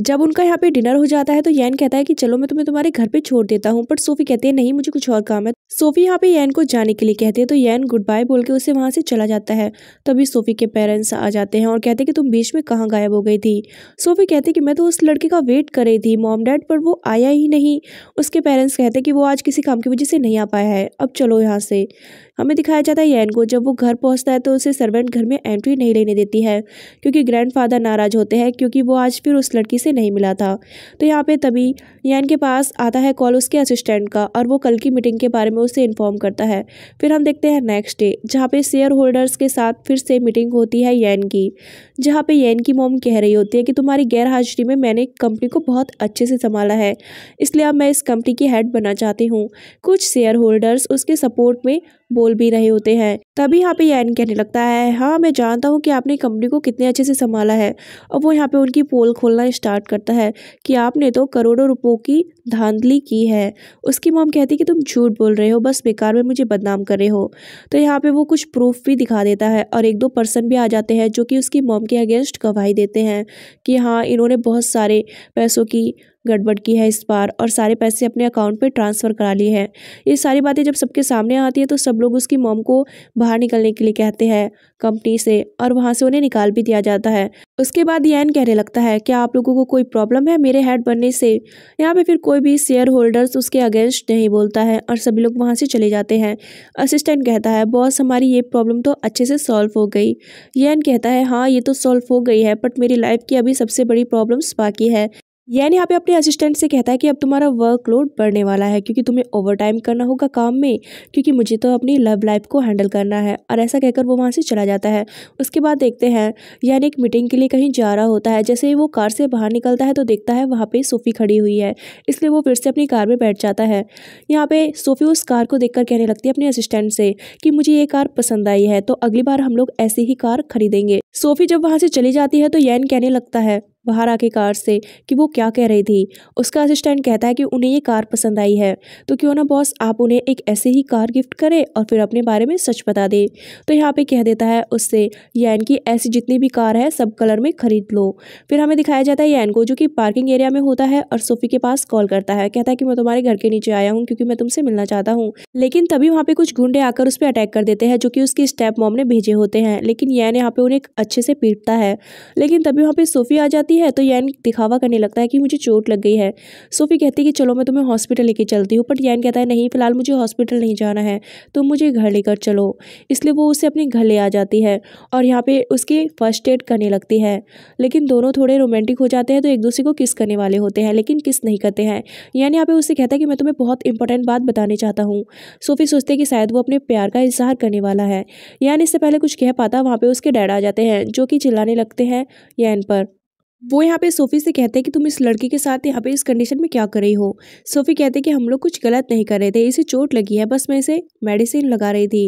जब उनका यहाँ पे डिनर हो जाता है तो यैन कहता है कि चलो मैं तुम्हें तुम्हारे घर पे छोड़ देता हूँ पर सोफ़ी कहते हैं नहीं मुझे कुछ और काम है सोफ़ी यहाँ पे यैन को जाने के लिए कहती है तो यैन गुड बाय बोल के उसे वहाँ से चला जाता है तभी सोफ़ी के पेरेंट्स आ जाते हैं और कहते हैं कि तुम बीच में कहाँ गायब हो गई थी सोफ़ी कहती है कि मैं तो उस लड़के का वेट कर रही थी मॉम डैड पर वो आया ही नहीं उसके पेरेंट्स कहते कि वो आज किसी काम की वजह से नहीं आ पाया है अब चलो यहाँ से हमें दिखाया जाता है यैन को जब वो घर पहुँचता है तो उसे सर्वेंट घर में एंट्री नहीं लेने देती है क्योंकि ग्रैंड नाराज़ होते हैं क्योंकि वो आज फिर उस लड़की से नहीं मिला था तो यहाँ पर तभी यैन के पास आता है कॉल उसके असिस्टेंट का और वो कल की मीटिंग के बारे में से इन्फॉर्म करता है फिर हम देखते हैं नेक्स्ट डे जहाँ पे शेयर होल्डर्स के साथ फिर से मीटिंग होती है यन की जहाँ पे यन की मोम कह रही होती है कि तुम्हारी गैर हाजिरी में मैंने कंपनी को बहुत अच्छे से संभाला है इसलिए अब मैं इस कंपनी की हेड बनना चाहती हूँ कुछ शेयर होल्डर्स उसके सपोर्ट में बोल भी रहे होते हैं तभी यहाँ पे यान कहने लगता है हाँ मैं जानता हूँ कि आपने कंपनी को कितने अच्छे से संभाला है और वो यहाँ पे उनकी पोल खोलना स्टार्ट करता है कि आपने तो करोड़ों रुपयों की धांधली की है उसकी मॉम कहती है कि तुम झूठ बोल रहे हो बस बेकार में मुझे बदनाम कर रहे हो तो यहाँ पे वो कुछ प्रूफ भी दिखा देता है और एक दो पर्सन भी आ जाते हैं जो कि उसकी मॉम के अगेंस्ट गवाही देते हैं कि हाँ इन्होंने बहुत सारे पैसों की गड़बड़ की है इस बार और सारे पैसे अपने अकाउंट में ट्रांसफ़र करा लिए हैं ये सारी बातें जब सबके सामने आती है तो सब लोग उसकी मॉम को बाहर निकलने के लिए कहते हैं कंपनी से और वहाँ से उन्हें निकाल भी दिया जाता है उसके बाद यैन कहने लगता है क्या आप लोगों को कोई प्रॉब्लम है मेरे हेड बनने से यहाँ पे फिर कोई भी शेयर होल्डर्स उसके अगेंस्ट नहीं बोलता है और सभी लोग वहाँ से चले जाते हैं असिस्टेंट कहता है बॉस हमारी ये प्रॉब्लम तो अच्छे से सॉल्व हो गई यैन कहता है हाँ ये तो सॉल्व हो गई है बट मेरी लाइफ की अभी सबसे बड़ी प्रॉब्लम्स बाकी है यानी यहाँ पे अपने असिस्टेंट से कहता है कि अब तुम्हारा वर्कलोड बढ़ने वाला है क्योंकि तुम्हें ओवरटाइम करना होगा काम में क्योंकि मुझे तो अपनी लव लाइफ को हैंडल करना है और ऐसा कहकर वो वहाँ से चला जाता है उसके बाद देखते हैं यानी एक मीटिंग के लिए कहीं जा रहा होता है जैसे ही वो कार से बाहर निकलता है तो देखता है वहाँ पर सोफ़ी खड़ी हुई है इसलिए वो फिर से अपनी कार में बैठ जाता है यहाँ पर सोफ़ी उस कार को देख कहने लगती है अपने असिस्टेंट से कि मुझे ये कार पसंद आई है तो अगली बार हम लोग ऐसी ही कार खरीदेंगे सोफ़ी जब वहाँ से चली जाती है तो यन कहने लगता है बाहर आके कार से कि वो क्या कह रही थी उसका असिस्टेंट कहता है कि उन्हें ये कार पसंद आई है तो क्यों ना बॉस आप उन्हें एक ऐसे ही कार गिफ्ट करें और फिर अपने बारे में सच बता दे तो यहाँ पे कह देता है उससे यान की ऐसी जितनी भी कार है सब कलर में खरीद लो फिर हमें दिखाया जाता है यैन को जो कि पार्किंग एरिया में होता है और सोफ़ी के पास कॉल करता है कहता है कि मैं तुम्हारे घर के नीचे आया हूँ क्योंकि मैं तुमसे मिलना चाहता हूँ लेकिन तभी वहाँ पे कुछ गुंडे आकर उस पर अटैक कर देते हैं जो कि उसकी स्टेप मॉम ने भेजे होते हैं लेकिन यैन यहाँ पे उन्हें अच्छे से पीटता है लेकिन तभी वहाँ पे सोफ़ी आ जाती की है तो यान दिखावा करने लगता है कि मुझे चोट लग गई है सोफ़ी कहती है कि चलो मैं तुम्हें हॉस्पिटल लेके चलती हूँ बट यान कहता है नहीं फ़िलहाल मुझे हॉस्पिटल नहीं जाना है तो मुझे घर लेकर चलो इसलिए वो उसे अपने घर ले आ जाती है और यहाँ पर उसकी फ़र्स्ट एड करने लगती है लेकिन दोनों थोड़े रोमांटिक हो जाते हैं तो एक दूसरे को किस करने वाले होते हैं लेकिन किस नहीं करते हैं यान यहाँ पर उससे कहता है कि मैं तुम्हें बहुत इंपॉर्टेंट बात बताने चाहता हूँ सोफ़ी सोचते हैं कि शायद वो अपने प्यार का इजहार करने वाला है यान इससे पहले कुछ कह पाता वहाँ पे उसके डैड आ जाते हैं जो कि चिल्लाने लगते हैं यान पर वो यहाँ पे सोफ़ी से कहते हैं कि तुम इस लड़की के साथ यहाँ पे इस कंडीशन में क्या कर रही हो सोफ़ी कहते हैं कि हम लोग कुछ गलत नहीं कर रहे थे इसे चोट लगी है बस मैं इसे मेडिसिन लगा रही थी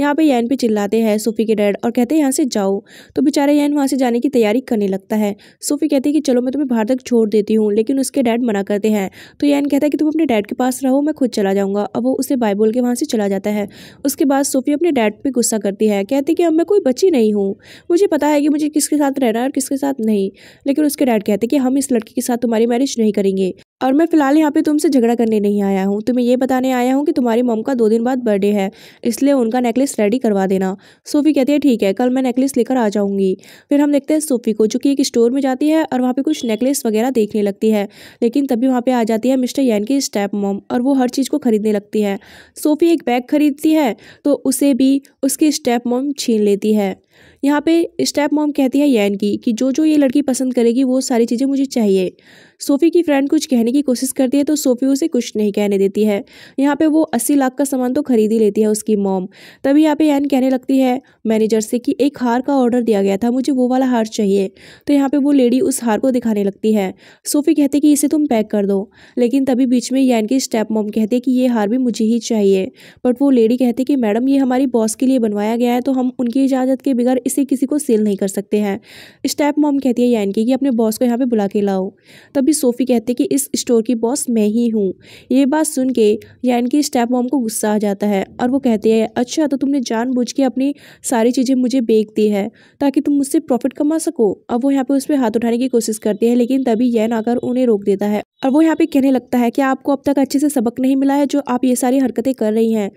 यहाँ पे यैन पे चिल्लाते हैं सोफ़ी के डैड और कहते हैं यहाँ से जाओ तो बेचारा यैन वहाँ से जाने की तैयारी करने लगता है सोफ़ी कहती है कि चलो मैं तुम्हें बाहर तक छोड़ देती हूँ लेकिन उसके डैड मना करते हैं तो यैन कहता है कि तुम अपने डैड के पास रहो मैं खुद चला जाऊँगा अब वो उसे बाय बोल के वहाँ से चला जाता है उसके बाद सोफ़ी अपने डैड पर गुस्सा करती है कहती है कि अब मैं कोई बची नहीं हूँ मुझे पता है कि मुझे किसके साथ रहना है और किसके साथ नहीं लेकिन और उसके डैड कहते कि हम इस लड़की के साथ तुम्हारी मैरिज नहीं करेंगे और मैं फिलहाल यहाँ पे तुमसे झगड़ा करने नहीं आया हूँ तुम्हें ये बताने आया हूँ कि तुम्हारी मम का दो दिन बाद बर्थडे है इसलिए उनका नेकलेस रेडी करवा देना सोफ़ी कहती है ठीक है कल मैं नेकलेस लेकर आ जाऊँगी फिर हम देखते हैं सोफ़ी को जो कि एक स्टोर में जाती है और वहाँ पर कुछ नेकलेस वगैरह देखने लगती है लेकिन तभी वहाँ पर आ जाती है मिस्टर यान की स्टेप मोम और वो हर चीज़ को ख़रीदने लगती है सोफ़ी एक बैग खरीदती है तो उसे भी उसकी स्टैप मोम छीन लेती है यहाँ पे स्टेप मॉम कहती है यैन की कि जो जो ये लड़की पसंद करेगी वो सारी चीज़ें मुझे चाहिए सोफ़ी की फ्रेंड कुछ कहने की कोशिश करती है तो सोफ़ी उसे कुछ नहीं कहने देती है यहाँ पे वो अस्सी लाख का सामान तो खरीद ही लेती है उसकी मॉम तभी यहाँ पे एन कहने लगती है मैनेजर से कि एक हार का ऑर्डर दिया गया था मुझे वो वाला हार चाहिए तो यहाँ पे वो लेडी उस हार को दिखाने लगती है सोफ़ी कहते कि इसे तुम पैक कर दो लेकिन तभी बीच में यान की स्टेप मॉम कहते कि ये हार भी मुझे ही चाहिए बट वो लेडी कहते कि मैडम ये हमारी बॉस के लिए बनवाया गया है तो हम उनकी इजाज़त के बगैर इसे किसी को सेल नहीं कर सकते हैं स्टेप मॉम कहती है यान की कि अपने बॉस को यहाँ पे बुला के लाओ तभी भी सोफ़ी कहती है कि इस स्टोर की बॉस मैं ही हूँ ये बात सुन के यान की स्टेप मॉम को गुस्सा आ जाता है और वो कहती है अच्छा तो तुमने जानबूझ के अपनी सारी चीज़ें मुझे बेच दी है ताकि तुम मुझसे प्रॉफिट कमा सको अब वो यहाँ पे उस पर हाथ उठाने की कोशिश करती है लेकिन तभी यन आकर उन्हें रोक देता है और वो यहाँ पे कहने लगता है कि आपको अब तक अच्छे से सबक नहीं मिला है जो आप ये सारी हरकतें कर रही हैं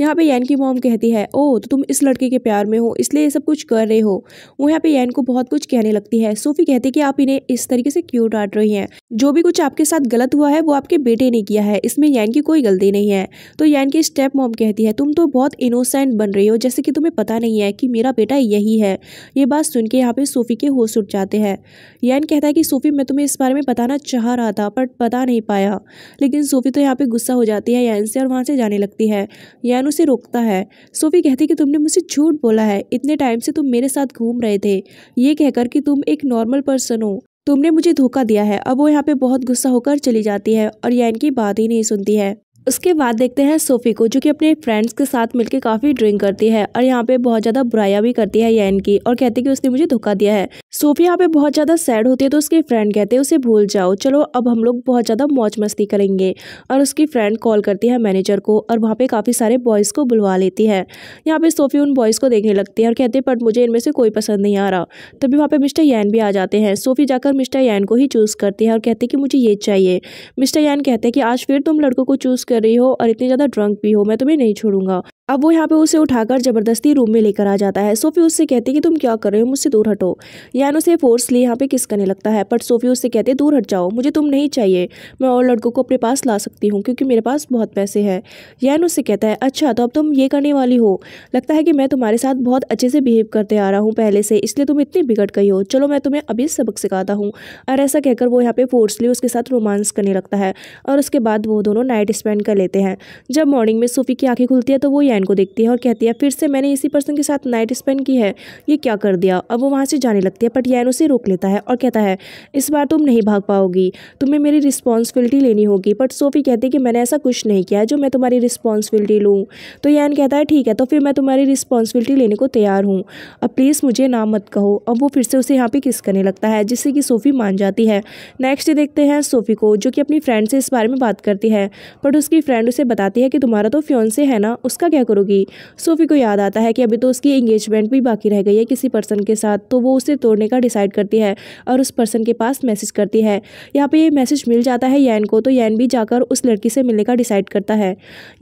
यहाँ पे यैन की मोम कहती है ओ तो तुम इस लड़के के प्यार में हो इसलिए ये सब कुछ कर रहे हो वो यहाँ पे यैन को बहुत कुछ कहने लगती है सोफ़ी कहती है कि आप इन्हें इस तरीके से क्यों डांट रही हैं जो भी कुछ आपके साथ गलत हुआ है वो आपके बेटे ने किया है इसमें यैन की कोई गलती नहीं है तो यान की स्टेप मॉम कहती है तुम तो बहुत इनोसेंट बन रही हो जैसे कि तुम्हें पता नहीं है कि मेरा बेटा यही है ये बात सुन के यहाँ पे सोफ़ी के होश उठ जाते हैं यैन कहता है कि सोफ़ी मैं तुम्हें इस बारे में बताना चाह रहा था बट बता नहीं पाया लेकिन सोफ़ी तो यहाँ पर गुस्सा हो जाती है यान से और वहाँ से जाने लगती है यैन उसे रोकता है सोफ़ी कहती कि तुमने मुझसे झूठ बोला है इतने टाइम से तुम मेरे साथ घूम रहे थे ये कहकर कि तुम एक नॉर्मल पर्सन हो तुमने मुझे धोखा दिया है अब वो यहाँ पे बहुत गुस्सा होकर चली जाती है और यैन की बात ही नहीं सुनती है उसके बाद देखते हैं सोफ़ी को जो कि अपने फ्रेंड्स के साथ मिलकर काफ़ी ड्रिंक करती है और यहाँ पे बहुत ज़्यादा बुराया भी करती है यैन की और कहती है कि उसने मुझे धोखा दिया है सोफ़ी यहाँ पे बहुत ज़्यादा सैड होती है तो उसके फ्रेंड कहते हैं उसे भूल जाओ चलो अब हम लोग बहुत ज़्यादा मौज मस्ती करेंगे और उसकी फ्रेंड कॉल करती है मैनेजर को और वहाँ पर काफ़ी सारे बॉयज़ को बुलवा लेती है यहाँ पर सोफ़ी उन बॉयज़ को देखने लगती है और कहते हैं बट मुझे इनमें से कोई पसंद नहीं आ रहा तभी वहाँ पर मिस्टर यैन भी आ जाते हैं सोफ़ी जाकर मिस्टर यैन को ही चूज़ करती है और कहते हैं कि मुझे ये चाहिए मिस्टर यैन कहते हैं कि आज फिर तुम लड़कों को चूज़ कर कर रही हो और इतनी ज़्यादा ड्रंक भी हो मैं तुम्हें नहीं छोड़ूंगा अब वो यहाँ पे उसे उठाकर ज़बरदस्ती रूम में लेकर आ जाता है सोफ़ी उससे कहती है कि तुम क्या कर रहे हो मुझसे दूर हटो यान उसे फोर्सली यहाँ पे किस करने लगता है बट सोफ़ी उससे कहते दूर हट जाओ मुझे तुम नहीं चाहिए मैं और लड़कों को अपने पास ला सकती हूँ क्योंकि मेरे पास बहुत पैसे हैं यान उससे कहता है अच्छा तो अब तुम ये करने वाली हो लगता है कि मैं तुम्हारे साथ बहुत अच्छे से बिहेव करते आ रहा हूँ पहले से इसलिए तुम इतनी बिगड़ गई हो चलो मैं तुम्हें अभी सबक सिखाता हूँ और ऐसा कहकर वो यहाँ पे फोर्सली उसके साथ रोमांस करने लगता है और उसके बाद वो दोनों नाइट स्पेंड कर लेते हैं जब मॉर्निंग में सोफ़ी की आँखें खुलती है तो वो फ्रेंड को देखती है और कहती है फिर से मैंने इसी पर्सन के साथ नाइट स्पेंड की है ये क्या कर दिया अब वो वहाँ से जाने लगती है बट यान उसे रोक लेता है और कहता है इस बार तुम नहीं भाग पाओगी तुम्हें मेरी रिस्पॉन्सिबिलिटी लेनी होगी बट सोफ़ी कहती है कि मैंने ऐसा कुछ नहीं किया जो मैं तुम्हारी रिस्पॉन्सिबिलिटी लूँ तो यान कहता है ठीक है तो फिर मैं तुम्हारी रिस्पॉन्सिबिलिटी लेने को तैयार हूँ अब प्लीज़ मुझे नाम मत कहो अब वो फिर से उसे यहाँ पर किस करने लगता है जिससे कि सोफ़ी मान जाती है नेक्स्ट डे देखते हैं सोफ़ी को जो कि अपनी फ्रेंड से इस बारे में बात करती है बट उसकी फ्रेंड उसे बताती है कि तुम्हारा तो फ्योन है ना उसका क्या करोगी सोफ़ी को याद आता है कि अभी तो उसकी इंगेजमेंट भी बाकी रह गई है किसी पर्सन के साथ तो वो उसे तोड़ने का डिसाइड करती है और उस पर्सन के पास मैसेज करती है यहाँ पे ये मैसेज मिल जाता है यैन को तो यैन भी जाकर उस लड़की से मिलने का डिसाइड करता है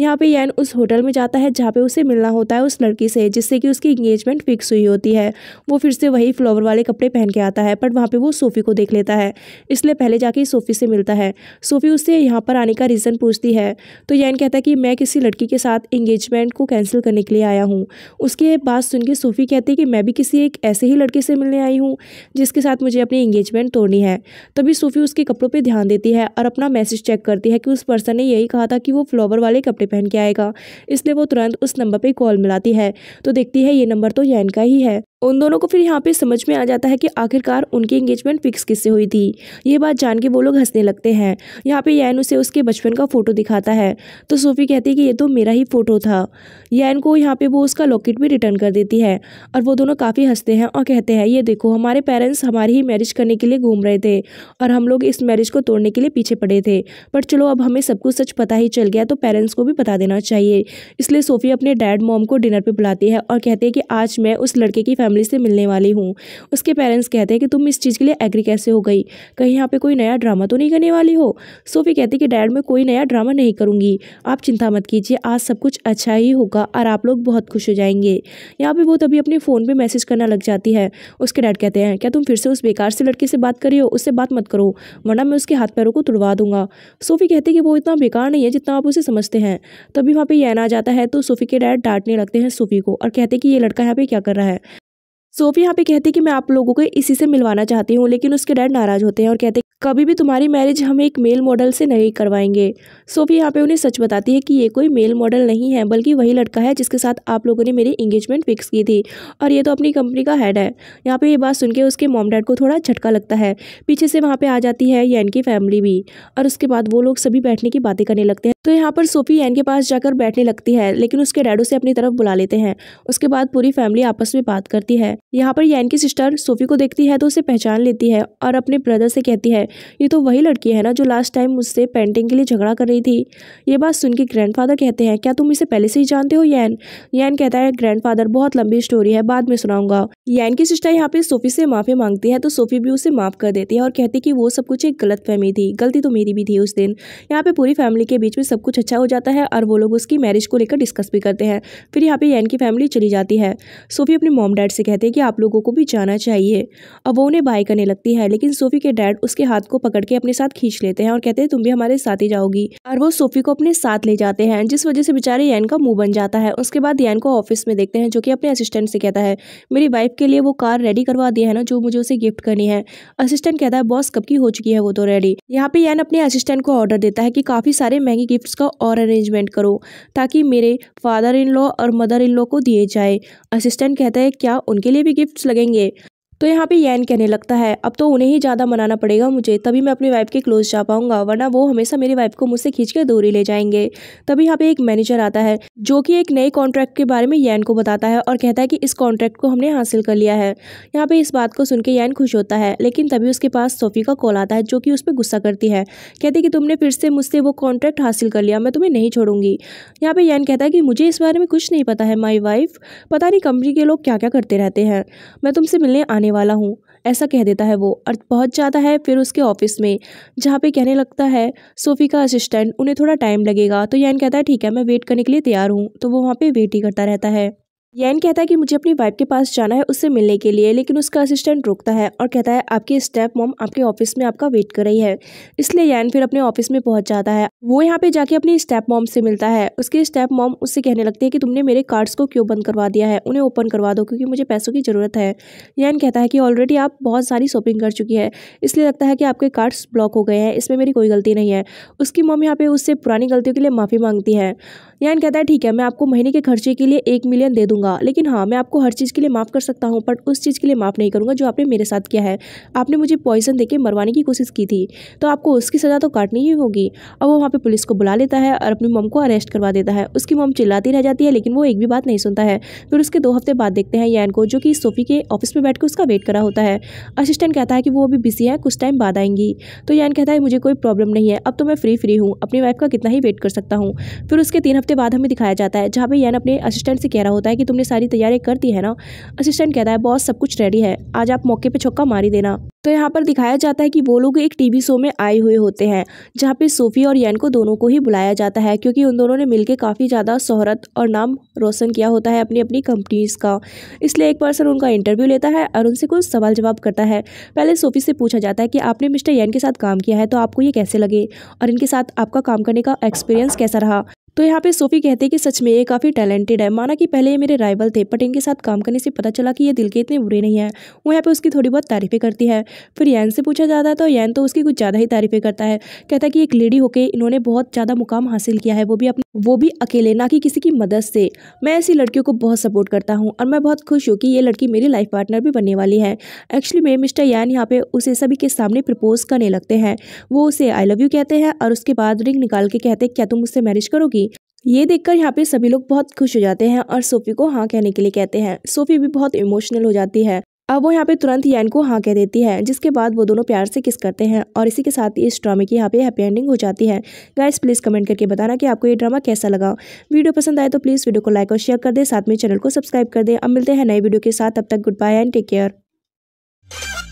यहाँ पे यैन उस होटल में जाता है जहाँ पे उसे मिलना होता है उस लड़की से जिससे कि उसकी इंगेजमेंट फिक्स हुई होती है वो फिर से वही फ्लावर वाले कपड़े पहन के आता है पर वहाँ पर वो सोफ़ी को देख लेता है इसलिए पहले जाके सोफ़ी से मिलता है सोफ़ी उससे यहाँ पर आने का रीज़न पूछती है तो यैन कहता है कि मैं किसी लड़की के साथ इंगेजमेंट इवेंट को कैंसिल करने के लिए आया हूँ उसके बात सुन के सूफ़ी कहती है कि मैं भी किसी एक ऐसे ही लड़के से मिलने आई हूँ जिसके साथ मुझे अपनी इंगेजमेंट तोड़नी है तभी सूफ़ी उसके कपड़ों पर ध्यान देती है और अपना मैसेज चेक करती है कि उस पर्सन ने यही कहा था कि वो फ्लावर वाले कपड़े पहन के आएगा इसलिए वो तुरंत उस नंबर पर कॉल मिलाती है तो देखती है ये नंबर तो जैन का ही है उन दोनों को फिर यहाँ पे समझ में आ जाता है कि आखिरकार उनकी एंगेजमेंट फिक्स किससे हुई थी ये बात जान के वो लोग हंसने लगते हैं यहाँ पे यैन उसे उसके बचपन का फ़ोटो दिखाता है तो सोफ़ी कहती है कि ये तो मेरा ही फ़ोटो था यैन को यहाँ पे वो उसका लॉकेट भी रिटर्न कर देती है और वो दोनों काफ़ी हंसते हैं और कहते हैं ये देखो हमारे पेरेंट्स हमारी ही मैरिज करने के लिए घूम रहे थे और हम लोग इस मैरिज को तोड़ने के लिए पीछे पड़े थे पर चलो अब हमें सब कुछ सच पता ही चल गया तो पेरेंट्स को भी बता देना चाहिए इसलिए सोफ़ी अपने डैड मॉम को डिनर पर बुलाती है और कहते हैं कि आज मैं उस लड़के की फैमिली से मिलने वाली हूँ उसके पेरेंट्स कहते हैं कि तुम इस चीज़ के लिए एग्री कैसे हो गई कहीं यहाँ पे कोई नया ड्रामा तो नहीं करने वाली हो सोफी कहती है कि डैड मैं कोई नया ड्रामा नहीं करूँगी आप चिंता मत कीजिए आज सब कुछ अच्छा ही होगा और आप लोग बहुत खुश हो जाएंगे यहाँ पर वो तभी अपने फ़ोन पर मैसेज करना लग जाती है उसके डैड कहते हैं क्या तुम फिर से उस बेकार से लड़के से बात करी हो उससे बात मत करो वरना मैं उसके हाथ पैरों को तुड़वा दूंगा सोफी कहती है कि वो इतना बेकार नहीं है जितना आप उसे समझते हैं तभी वहाँ पर यह आ जाता है तो सोफी के डैड डांटने लगते हैं सोफी को और कहते कि ये लड़का यहाँ पे क्या कर रहा है सोफी यहाँ पे कहती है कि मैं आप लोगों को इसी से मिलवाना चाहती हूँ लेकिन उसके डैड नाराज होते हैं और कहते हैं कभी भी तुम्हारी मैरिज हम एक मेल मॉडल से नहीं करवाएंगे सोफी यहाँ पे उन्हें सच बताती है कि ये कोई मेल मॉडल नहीं है बल्कि वही लड़का है जिसके साथ आप लोगों ने मेरी इंगेजमेंट फिक्स की थी और ये तो अपनी कंपनी का हेड है यहाँ पे ये बात सुन के उसके मॉम डैड को थोड़ा झटका लगता है पीछे से वहाँ पे आ जाती है यान की फैमिली भी और उसके बाद वो लोग सभी बैठने की बातें करने लगते हैं तो यहाँ पर सोफी यान के पास जाकर बैठने लगती है लेकिन उसके डैड उसे अपनी तरफ बुला लेते हैं उसके बाद पूरी फैमिली आपस में बात करती है यहाँ पर यान की सिस्टर सोफी को देखती है तो उसे पहचान लेती है और अपने ब्रदर से कहती है ये तो वही लड़की है ना जो लास्ट टाइम मुझसे पेंटिंग के लिए झगड़ा कर रही थी ये बात सुन के ग्रैंड कहते हैं क्या तुम इसे पहले से ही जानते हो यान यान कहता है ग्रैंड बहुत लंबी स्टोरी है बाद में सुनाऊंगा यान की सिस्टर यहाँ पे सोफी से माफ़ी मांगती है तो सोफी भी उसे माफ़ कर देती है और कहती कि वो सब कुछ एक गलत फहमी थी गलती तो मेरी भी थी उस दिन यहाँ पे पूरी फैमिली के बीच में सब कुछ अच्छा हो जाता है और वो लोग उसकी मैरिज को लेकर डिस्कस भी करते हैं फिर यहाँ पे यान की फैमिली चली जाती है सोफी अपने मॉम डैड से कहते हैं कि आप लोगों को भी जाना चाहिए अब वो उन्हें बाय करने लगती है लेकिन सोफ़ी के डैड उसके हाथ को पकड़ के अपने साथ खींच लेते हैं और कहते हैं तुम भी हमारे साथ ही जाओगी और वो सोफ़ी को अपने साथ ले जाते हैं जिस वजह से बेचारे यैन का मुंह बन जाता है उसके बाद यैन को ऑफिस में देखते हैं जो कि अपने असिस्टेंट से कहता है मेरी वाइफ के लिए वो कार रेडी करवा दिया है ना जो मुझे उसे गिफ्ट करनी है असिस्टेंट कहता है बॉस कब की हो चुकी है वो तो रेडी यहाँ पे यैन अपने असिस्टेंट को ऑर्डर देता है कि काफ़ी सारे महंगे गिफ्ट का और अरेंजमेंट करो ताकि मेरे फादर इन लॉ और मदर इन लॉ को दिए जाए असिस्टेंट कहता है क्या उनके लिए भी गिफ्ट्स लगेंगे तो यहाँ पे यैन कहने लगता है अब तो उन्हें ही ज़्यादा मनाना पड़ेगा मुझे तभी मैं अपनी वाइफ के क्लोज जा पाऊंगा वरना वो हमेशा मेरी वाइफ को मुझसे खींच कर दूरी ले जाएंगे तभी यहाँ पे एक मैनेजर आता है जो कि एक नए कॉन्ट्रैक्ट के बारे में यैन को बताता है और कहता है कि इस कॉन्ट्रैक्ट को हमने हासिल कर लिया है यहाँ पे इस बात को सुन के यैन खुश होता है लेकिन तभी उसके पास सोफी का कॉल आता है जो कि उस पर गुस्सा करती है कहती कि तुमने फिर से मुझसे वो कॉन्ट्रैक्ट हासिल कर लिया मैं तुम्हें नहीं छोड़ूंगी यहाँ पे यैन कहता है कि मुझे इस बारे में कुछ नहीं पता है माई वाइफ पता नहीं कंपनी के लोग क्या क्या करते रहते हैं मैं तुमसे मिलने आने करने वाला हूँ ऐसा कह देता है वो अर्थ पहुँच जाता है फिर उसके ऑफिस में जहाँ पे कहने लगता है सोफ़ी का असिस्टेंट उन्हें थोड़ा टाइम लगेगा तो यान कहता है ठीक है मैं वेट करने के लिए तैयार हूँ तो वो वहाँ पर वेट ही करता रहता है यान कहता है कि मुझे अपनी वाइफ के पास जाना है उससे मिलने के लिए लेकिन उसका असिस्टेंट रोकता है और कहता है आपकी स्टेप मॉम आपके ऑफिस में आपका वेट कर रही है इसलिए यान फिर अपने ऑफिस में पहुंच जाता है वो यहाँ पे जाके अपनी स्टेप मॉम से मिलता है उसकी स्टेप मॉम उससे कहने लगती है कि तुमने मेरे कार्ड्स को क्यों बंद करवा दिया है उन्हें ओपन करवा दो क्योंकि मुझे पैसों की ज़रूरत है यान कहता है कि ऑलरेडी आप बहुत सारी शॉपिंग कर चुकी है इसलिए लगता है कि आपके कार्ड्स ब्लॉक हो गए हैं इसमें मेरी कोई गलती नहीं है उसकी मॉम यहाँ पे उससे पुरानी गलतियों के लिए माफ़ी मांगती है यान कहता है ठीक है मैं आपको महीने के खर्चे के लिए एक मिलियन दे दूंगा करूँगा लेकिन हाँ मैं आपको हर चीज़ के लिए माफ़ कर सकता हूँ पर उस चीज़ के लिए माफ़ नहीं करूँगा जो आपने मेरे साथ किया है आपने मुझे पॉइजन देके मरवाने की कोशिश की थी तो आपको उसकी सज़ा तो काटनी ही होगी और वो वहाँ पर पुलिस को बुला लेता है और अपनी मम को अरेस्ट करवा देता है उसकी मम चिल्लाती रह जाती है लेकिन वो एक भी बात नहीं सुनता है फिर उसके दो हफ्ते बाद देखते हैं यान को जो कि सोफ़ी के ऑफिस में बैठ उसका वेट करा होता है असिस्टेंट कहता है कि वो अभी बिजी है कुछ टाइम बाद आएंगी तो यान कहता है मुझे कोई प्रॉब्लम नहीं है अब तो मैं फ्री फ्री हूँ अपनी वाइफ का कितना ही वेट कर सकता हूँ फिर उसके तीन हफ्ते बाद हमें दिखाया जाता है जहाँ पे यान अपने असिस्टेंट से कह रहा होता है कि तुमने सारी तैयारी कर दी है ना असिस्टेंट कहता है बॉस सब कुछ रेडी है आज आप मौके पर छक्का मारी देना तो यहाँ पर दिखाया जाता है कि वो लोग एक टीवी शो में आए हुए होते हैं जहाँ पे सोफी और यन को दोनों को ही बुलाया जाता है क्योंकि उन दोनों ने मिलकर काफ़ी ज़्यादा शोहरत और नाम रोशन किया होता है अपनी अपनी कंपनीज़ का इसलिए एक पर्सन उनका इंटरव्यू लेता है और उनसे कुछ सवाल जवाब करता है पहले सोफी से पूछा जाता है कि आपने मिस्टर यन के साथ काम किया है तो आपको ये कैसे लगे और इनके साथ आपका काम करने का एक्सपीरियंस कैसा रहा तो यहाँ पे सोफ़ी कहते हैं कि सच में ये काफ़ी टैलेंटेड है माना कि पहले ये मेरे राइवल थे बट इनके साथ काम करने से पता चला कि ये दिल के इतने बुरे नहीं हैं वो यहाँ पे उसकी थोड़ी बहुत तारीफ़ें करती है फिर यान से पूछा जाता है तो यान तो उसकी कुछ ज़्यादा ही तारीफ़ें करता है कहता है कि एक लेडी होकर इन्होंने बहुत ज़्यादा मुकाम हासिल किया है वो भी अपने वो भी अकेले ना कि किसी की मदद से मैं ऐसी लड़कियों को बहुत सपोर्ट करता हूँ और मैं बहुत खुश हूँ कि ये लड़की मेरी लाइफ पार्टनर भी बनने वाली है एक्चुअली मेरे मिस्टर यान यहाँ पे उसे सभी के सामने प्रपोज करने लगते हैं वो उसे आई लव यू कहते हैं और उसके बाद रिंग निकाल के कहते हैं क्या तुम उससे मैरिज करोगी ये देखकर यहाँ पे सभी लोग बहुत खुश हो जाते हैं और सोफी को हाँ कहने के लिए कहते हैं सोफी भी बहुत इमोशनल हो जाती है अब वो यहाँ पे तुरंत यान को हाँ कह देती है जिसके बाद वो दोनों प्यार से किस करते हैं और इसी के साथ ही इस ड्रामे की यहाँ पे हैप्पी एंडिंग हो जाती है गाइस प्लीज़ कमेंट करके बताना कि आपको ये ड्रामा कैसा लगा वीडियो पसंद आए तो प्लीज़ वीडियो को लाइक और शेयर कर दे साथ में चैनल को सब्सक्राइब कर दे अब मिलते हैं नए वीडियो के साथ अब तक goodbye and take care